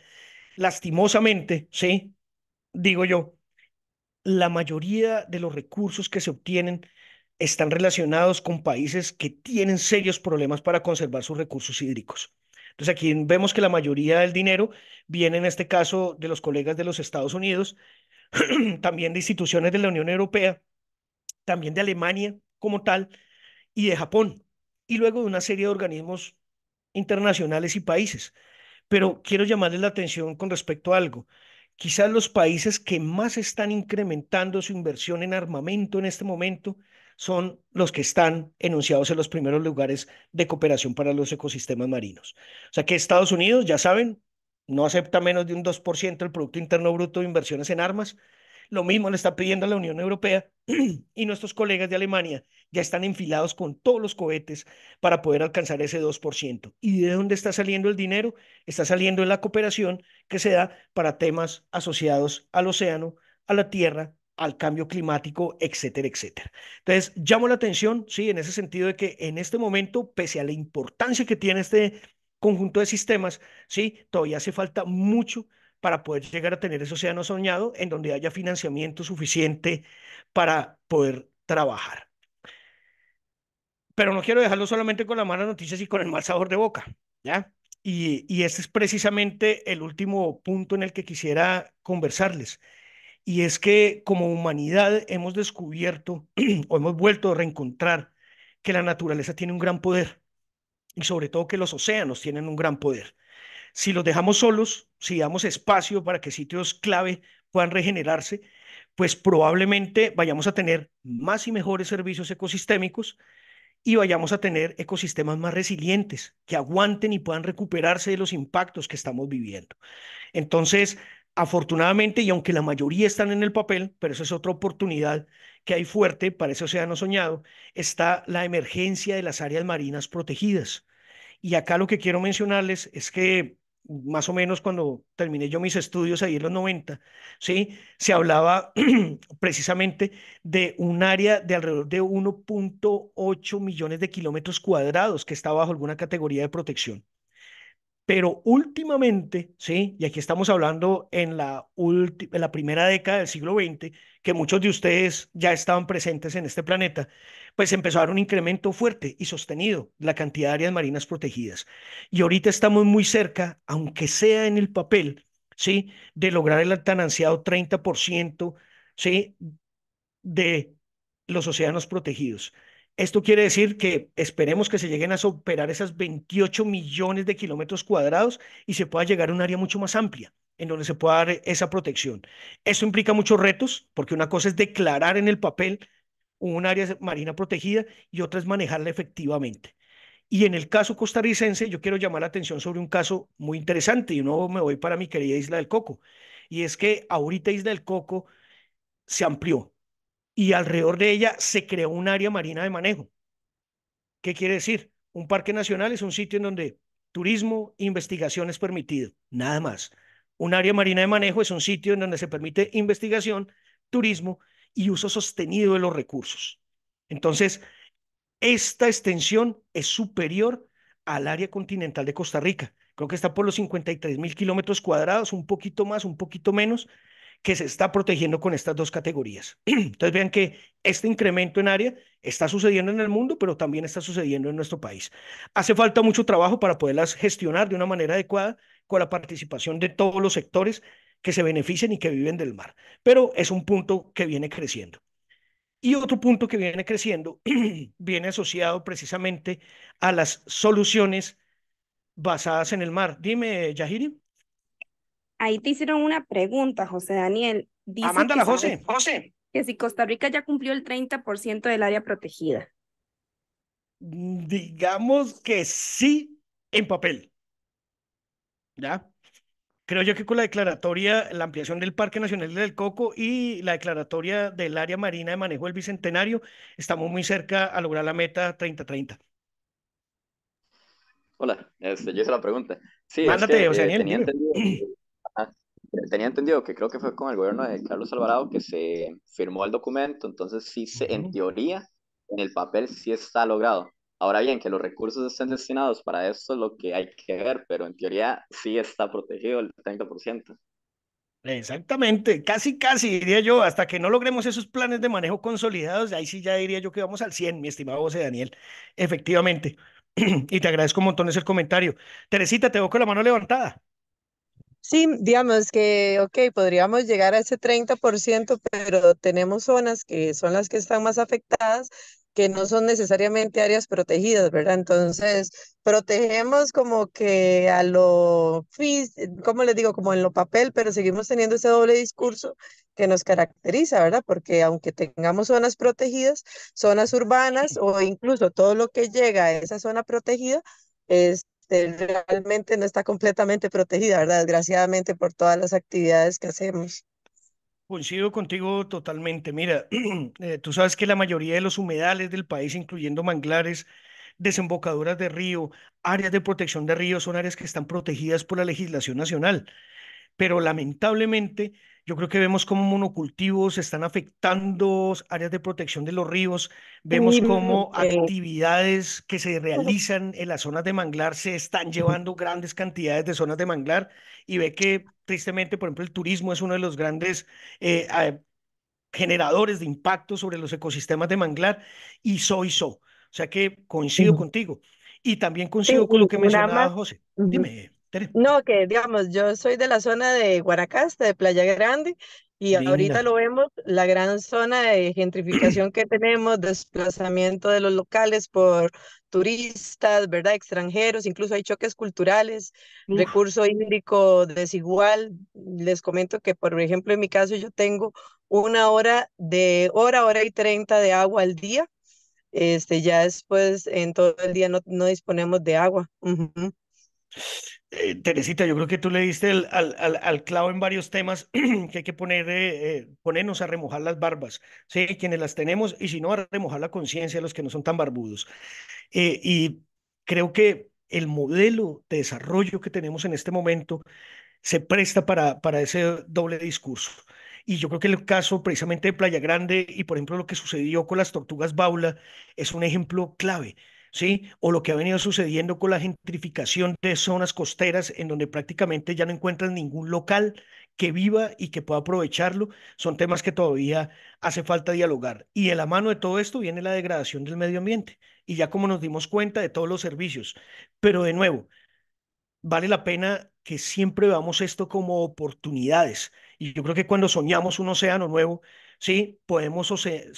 Lastimosamente, sí, digo yo, la mayoría de los recursos que se obtienen están relacionados con países que tienen serios problemas para conservar sus recursos hídricos. Entonces aquí vemos que la mayoría del dinero viene en este caso de los colegas de los Estados Unidos, también de instituciones de la Unión Europea, también de Alemania como tal y de Japón y luego de una serie de organismos internacionales y países. Pero quiero llamarles la atención con respecto a algo. Quizás los países que más están incrementando su inversión en armamento en este momento son los que están enunciados en los primeros lugares de cooperación para los ecosistemas marinos. O sea que Estados Unidos, ya saben, no acepta menos de un 2% del Producto Interno Bruto de inversiones en armas. Lo mismo le está pidiendo a la Unión Europea y nuestros colegas de Alemania ya están enfilados con todos los cohetes para poder alcanzar ese 2%. ¿Y de dónde está saliendo el dinero? Está saliendo en la cooperación que se da para temas asociados al océano, a la tierra, al cambio climático, etcétera, etcétera. Entonces, llamo la atención, sí, en ese sentido de que en este momento, pese a la importancia que tiene este conjunto de sistemas, sí, todavía hace falta mucho para poder llegar a tener ese océano soñado en donde haya financiamiento suficiente para poder trabajar. Pero no quiero dejarlo solamente con las malas noticias y con el mal sabor de boca, ¿ya? Y, y este es precisamente el último punto en el que quisiera conversarles. Y es que como humanidad hemos descubierto o hemos vuelto a reencontrar que la naturaleza tiene un gran poder y sobre todo que los océanos tienen un gran poder. Si los dejamos solos, si damos espacio para que sitios clave puedan regenerarse, pues probablemente vayamos a tener más y mejores servicios ecosistémicos y vayamos a tener ecosistemas más resilientes, que aguanten y puedan recuperarse de los impactos que estamos viviendo. Entonces, afortunadamente, y aunque la mayoría están en el papel, pero eso es otra oportunidad que hay fuerte para ese océano soñado, está la emergencia de las áreas marinas protegidas. Y acá lo que quiero mencionarles es que más o menos cuando terminé yo mis estudios ahí en los 90, ¿sí? se hablaba precisamente de un área de alrededor de 1.8 millones de kilómetros cuadrados que está bajo alguna categoría de protección. Pero últimamente, sí, y aquí estamos hablando en la, la primera década del siglo XX, que muchos de ustedes ya estaban presentes en este planeta, pues empezó a haber un incremento fuerte y sostenido de la cantidad de áreas marinas protegidas. Y ahorita estamos muy cerca, aunque sea en el papel, sí, de lograr el tan ansiado 30%, sí, de los océanos protegidos. Esto quiere decir que esperemos que se lleguen a superar esas 28 millones de kilómetros cuadrados y se pueda llegar a un área mucho más amplia en donde se pueda dar esa protección. Eso implica muchos retos, porque una cosa es declarar en el papel un área marina protegida y otra es manejarla efectivamente. Y en el caso costarricense, yo quiero llamar la atención sobre un caso muy interesante y no me voy para mi querida Isla del Coco. Y es que ahorita Isla del Coco se amplió, y alrededor de ella se creó un área marina de manejo. ¿Qué quiere decir? Un parque nacional es un sitio en donde turismo, e investigación es permitido, nada más. Un área marina de manejo es un sitio en donde se permite investigación, turismo y uso sostenido de los recursos. Entonces, esta extensión es superior al área continental de Costa Rica. Creo que está por los 53 mil kilómetros cuadrados, un poquito más, un poquito menos, que se está protegiendo con estas dos categorías. Entonces vean que este incremento en área está sucediendo en el mundo, pero también está sucediendo en nuestro país. Hace falta mucho trabajo para poderlas gestionar de una manera adecuada con la participación de todos los sectores que se benefician y que viven del mar, pero es un punto que viene creciendo. Y otro punto que viene creciendo viene asociado precisamente a las soluciones basadas en el mar. Dime, Yahiri. Ahí te hicieron una pregunta, José Daniel. Dice José. José. Que si Costa Rica ya cumplió el 30% del área protegida. Digamos que sí, en papel. ¿Ya? Creo yo que con la declaratoria, la ampliación del Parque Nacional del Coco y la declaratoria del área marina de manejo del Bicentenario, estamos muy cerca a lograr la meta 3030. Hola, este, yo hice la pregunta. Sí, Mándate, este, José eh, Daniel tenía entendido que creo que fue con el gobierno de Carlos Alvarado que se firmó el documento, entonces sí, se, en teoría, en el papel sí está logrado. Ahora bien, que los recursos estén destinados para eso es lo que hay que ver, pero en teoría sí está protegido el 30%. Exactamente, casi, casi diría yo, hasta que no logremos esos planes de manejo consolidados, ahí sí ya diría yo que vamos al 100, mi estimado José Daniel, efectivamente. y te agradezco un montón ese comentario. Teresita, te veo con la mano levantada. Sí, digamos que, ok, podríamos llegar a ese 30%, pero tenemos zonas que son las que están más afectadas, que no son necesariamente áreas protegidas, ¿verdad? Entonces, protegemos como que a lo, como les digo, como en lo papel, pero seguimos teniendo ese doble discurso que nos caracteriza, ¿verdad? Porque aunque tengamos zonas protegidas, zonas urbanas o incluso todo lo que llega a esa zona protegida, es este, realmente no está completamente protegida, ¿verdad? Desgraciadamente por todas las actividades que hacemos. Coincido contigo totalmente. Mira, eh, tú sabes que la mayoría de los humedales del país, incluyendo manglares, desembocaduras de río, áreas de protección de río, son áreas que están protegidas por la legislación nacional pero lamentablemente yo creo que vemos cómo monocultivos están afectando áreas de protección de los ríos, vemos cómo pues. actividades que se realizan en las zonas de manglar se están llevando grandes cantidades de zonas de manglar y ve que tristemente, por ejemplo, el turismo es uno de los grandes eh, generadores de impacto sobre los ecosistemas de manglar y soy y so. O sea que coincido contigo. Y también coincido con lo que mencionaba José. Dime. No, que digamos, yo soy de la zona de Guaracaste, de Playa Grande, y ahorita lo vemos, la gran zona de gentrificación que tenemos, desplazamiento de los locales por turistas, ¿verdad? Extranjeros, incluso hay choques culturales, recurso hídrico desigual. Les comento que, por ejemplo, en mi caso yo tengo una hora de hora, hora y treinta de agua al día. Este, ya después en todo el día no, no disponemos de agua. Uh eh, Teresita, yo creo que tú le diste al, al, clavo en varios temas que hay que poner, eh, eh, ponernos a remojar las barbas, ¿sí? quienes las tenemos, y si no, a remojar la conciencia de los que no son tan barbudos. y creo que el modelo de desarrollo que tenemos en este momento se presta para, para ese doble discurso. Y yo creo que el caso precisamente de Playa Grande y, por ejemplo, lo que sucedió con las tortugas Baula es un ejemplo clave. O lo que ha venido sucediendo con la gentrificación de zonas costeras en donde prácticamente ya no encuentran ningún local que viva y que pueda aprovecharlo, son temas que todavía hace falta dialogar. Y en la mano de todo esto viene la degradación del medio ambiente y ya como nos dimos cuenta de todos los servicios. Pero de nuevo, vale la pena que siempre veamos esto como oportunidades. Y yo creo que cuando soñamos un océano nuevo, ¿sí? podemos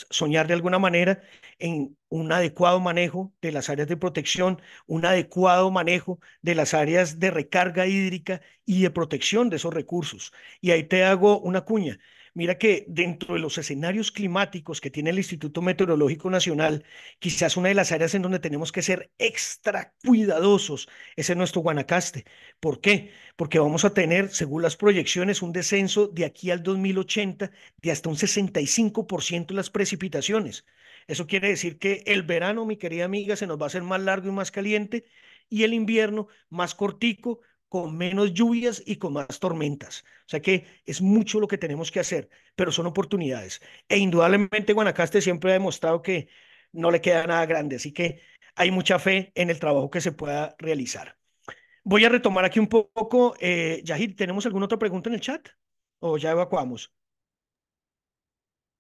soñar de alguna manera en un adecuado manejo de las áreas de protección, un adecuado manejo de las áreas de recarga hídrica y de protección de esos recursos. Y ahí te hago una cuña. Mira que dentro de los escenarios climáticos que tiene el Instituto Meteorológico Nacional, quizás una de las áreas en donde tenemos que ser extra cuidadosos es en nuestro Guanacaste. ¿Por qué? Porque vamos a tener, según las proyecciones, un descenso de aquí al 2080 de hasta un 65% de las precipitaciones. Eso quiere decir que el verano, mi querida amiga, se nos va a hacer más largo y más caliente y el invierno más cortico, con menos lluvias y con más tormentas. O sea que es mucho lo que tenemos que hacer, pero son oportunidades. E indudablemente Guanacaste siempre ha demostrado que no le queda nada grande, así que hay mucha fe en el trabajo que se pueda realizar. Voy a retomar aquí un poco. Eh, ¿tenemos alguna otra pregunta en el chat? ¿O ya evacuamos?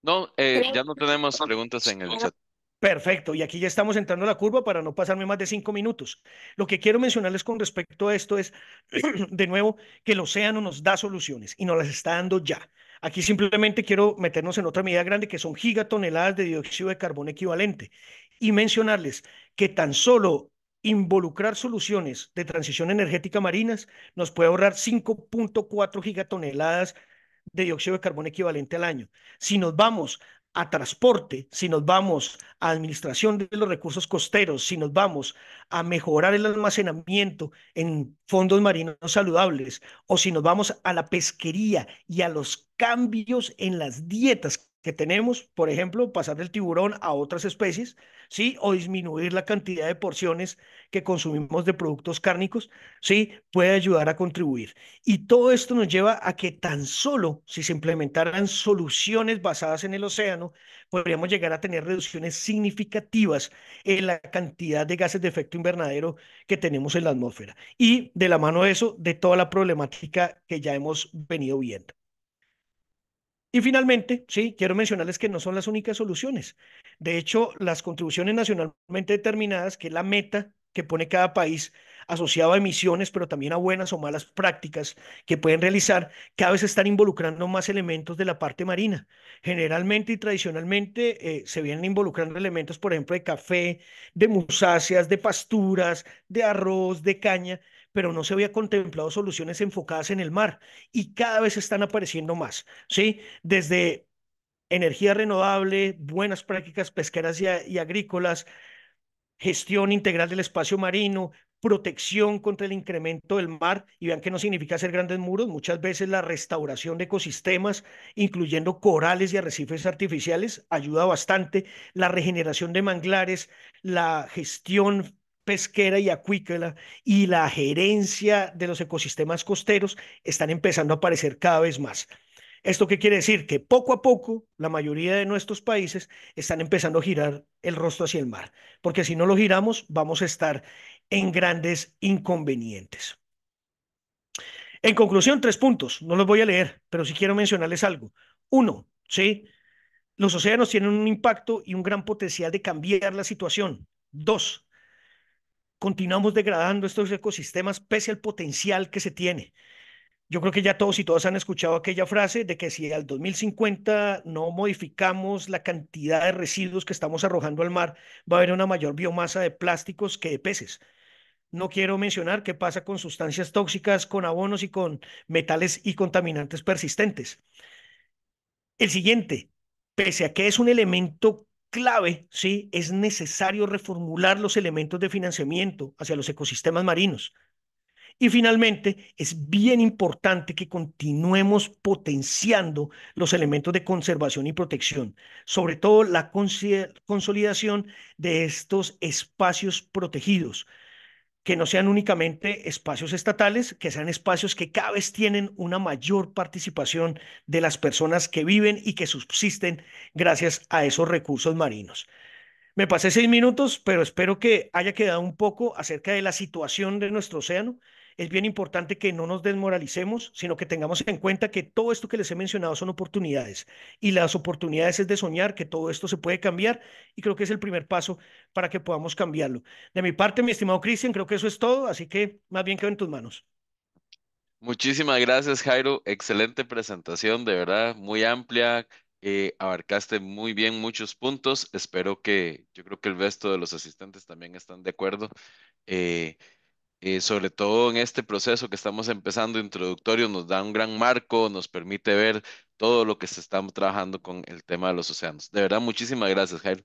No, eh, ya no tenemos preguntas en el chat. Perfecto, y aquí ya estamos entrando a la curva para no pasarme más de cinco minutos. Lo que quiero mencionarles con respecto a esto es, de nuevo, que el océano nos da soluciones y nos las está dando ya. Aquí simplemente quiero meternos en otra medida grande que son gigatoneladas de dióxido de carbono equivalente y mencionarles que tan solo involucrar soluciones de transición energética marinas nos puede ahorrar 5.4 gigatoneladas de dióxido de carbono equivalente al año. Si nos vamos a transporte, si nos vamos a administración de los recursos costeros, si nos vamos a mejorar el almacenamiento en fondos marinos saludables, o si nos vamos a la pesquería y a los cambios en las dietas que tenemos, por ejemplo, pasar del tiburón a otras especies, ¿sí? O disminuir la cantidad de porciones que consumimos de productos cárnicos, ¿sí? Puede ayudar a contribuir. Y todo esto nos lleva a que tan solo si se implementaran soluciones basadas en el océano, podríamos llegar a tener reducciones significativas en la cantidad de gases de efecto invernadero que tenemos en la atmósfera. Y de la mano de eso, de toda la problemática que ya hemos venido viendo. Y finalmente, sí, quiero mencionarles que no son las únicas soluciones. De hecho, las contribuciones nacionalmente determinadas, que es la meta que pone cada país asociado a emisiones, pero también a buenas o malas prácticas que pueden realizar, cada vez están involucrando más elementos de la parte marina. Generalmente y tradicionalmente eh, se vienen involucrando elementos, por ejemplo, de café, de musáceas, de pasturas, de arroz, de caña, pero no se había contemplado soluciones enfocadas en el mar y cada vez están apareciendo más, ¿sí? Desde energía renovable, buenas prácticas pesqueras y, y agrícolas, gestión integral del espacio marino, protección contra el incremento del mar, y vean que no significa hacer grandes muros, muchas veces la restauración de ecosistemas, incluyendo corales y arrecifes artificiales, ayuda bastante, la regeneración de manglares, la gestión pesquera y acuícola y la gerencia de los ecosistemas costeros están empezando a aparecer cada vez más. ¿Esto qué quiere decir? Que poco a poco la mayoría de nuestros países están empezando a girar el rostro hacia el mar, porque si no lo giramos vamos a estar en grandes inconvenientes. En conclusión, tres puntos. No los voy a leer, pero sí quiero mencionarles algo. Uno, ¿sí? Los océanos tienen un impacto y un gran potencial de cambiar la situación. Dos, continuamos degradando estos ecosistemas pese al potencial que se tiene. Yo creo que ya todos y todas han escuchado aquella frase de que si al 2050 no modificamos la cantidad de residuos que estamos arrojando al mar, va a haber una mayor biomasa de plásticos que de peces. No quiero mencionar qué pasa con sustancias tóxicas, con abonos y con metales y contaminantes persistentes. El siguiente, pese a que es un elemento clave, ¿sí? es necesario reformular los elementos de financiamiento hacia los ecosistemas marinos. Y finalmente, es bien importante que continuemos potenciando los elementos de conservación y protección, sobre todo la consolidación de estos espacios protegidos, que no sean únicamente espacios estatales, que sean espacios que cada vez tienen una mayor participación de las personas que viven y que subsisten gracias a esos recursos marinos. Me pasé seis minutos, pero espero que haya quedado un poco acerca de la situación de nuestro océano es bien importante que no nos desmoralicemos, sino que tengamos en cuenta que todo esto que les he mencionado son oportunidades y las oportunidades es de soñar que todo esto se puede cambiar y creo que es el primer paso para que podamos cambiarlo. De mi parte, mi estimado Cristian, creo que eso es todo, así que más bien quedo en tus manos. Muchísimas gracias, Jairo. Excelente presentación, de verdad, muy amplia. Eh, abarcaste muy bien muchos puntos. Espero que yo creo que el resto de los asistentes también están de acuerdo. Eh, eh, sobre todo en este proceso que estamos empezando introductorio, nos da un gran marco, nos permite ver todo lo que se está trabajando con el tema de los océanos. De verdad, muchísimas gracias, Jairo.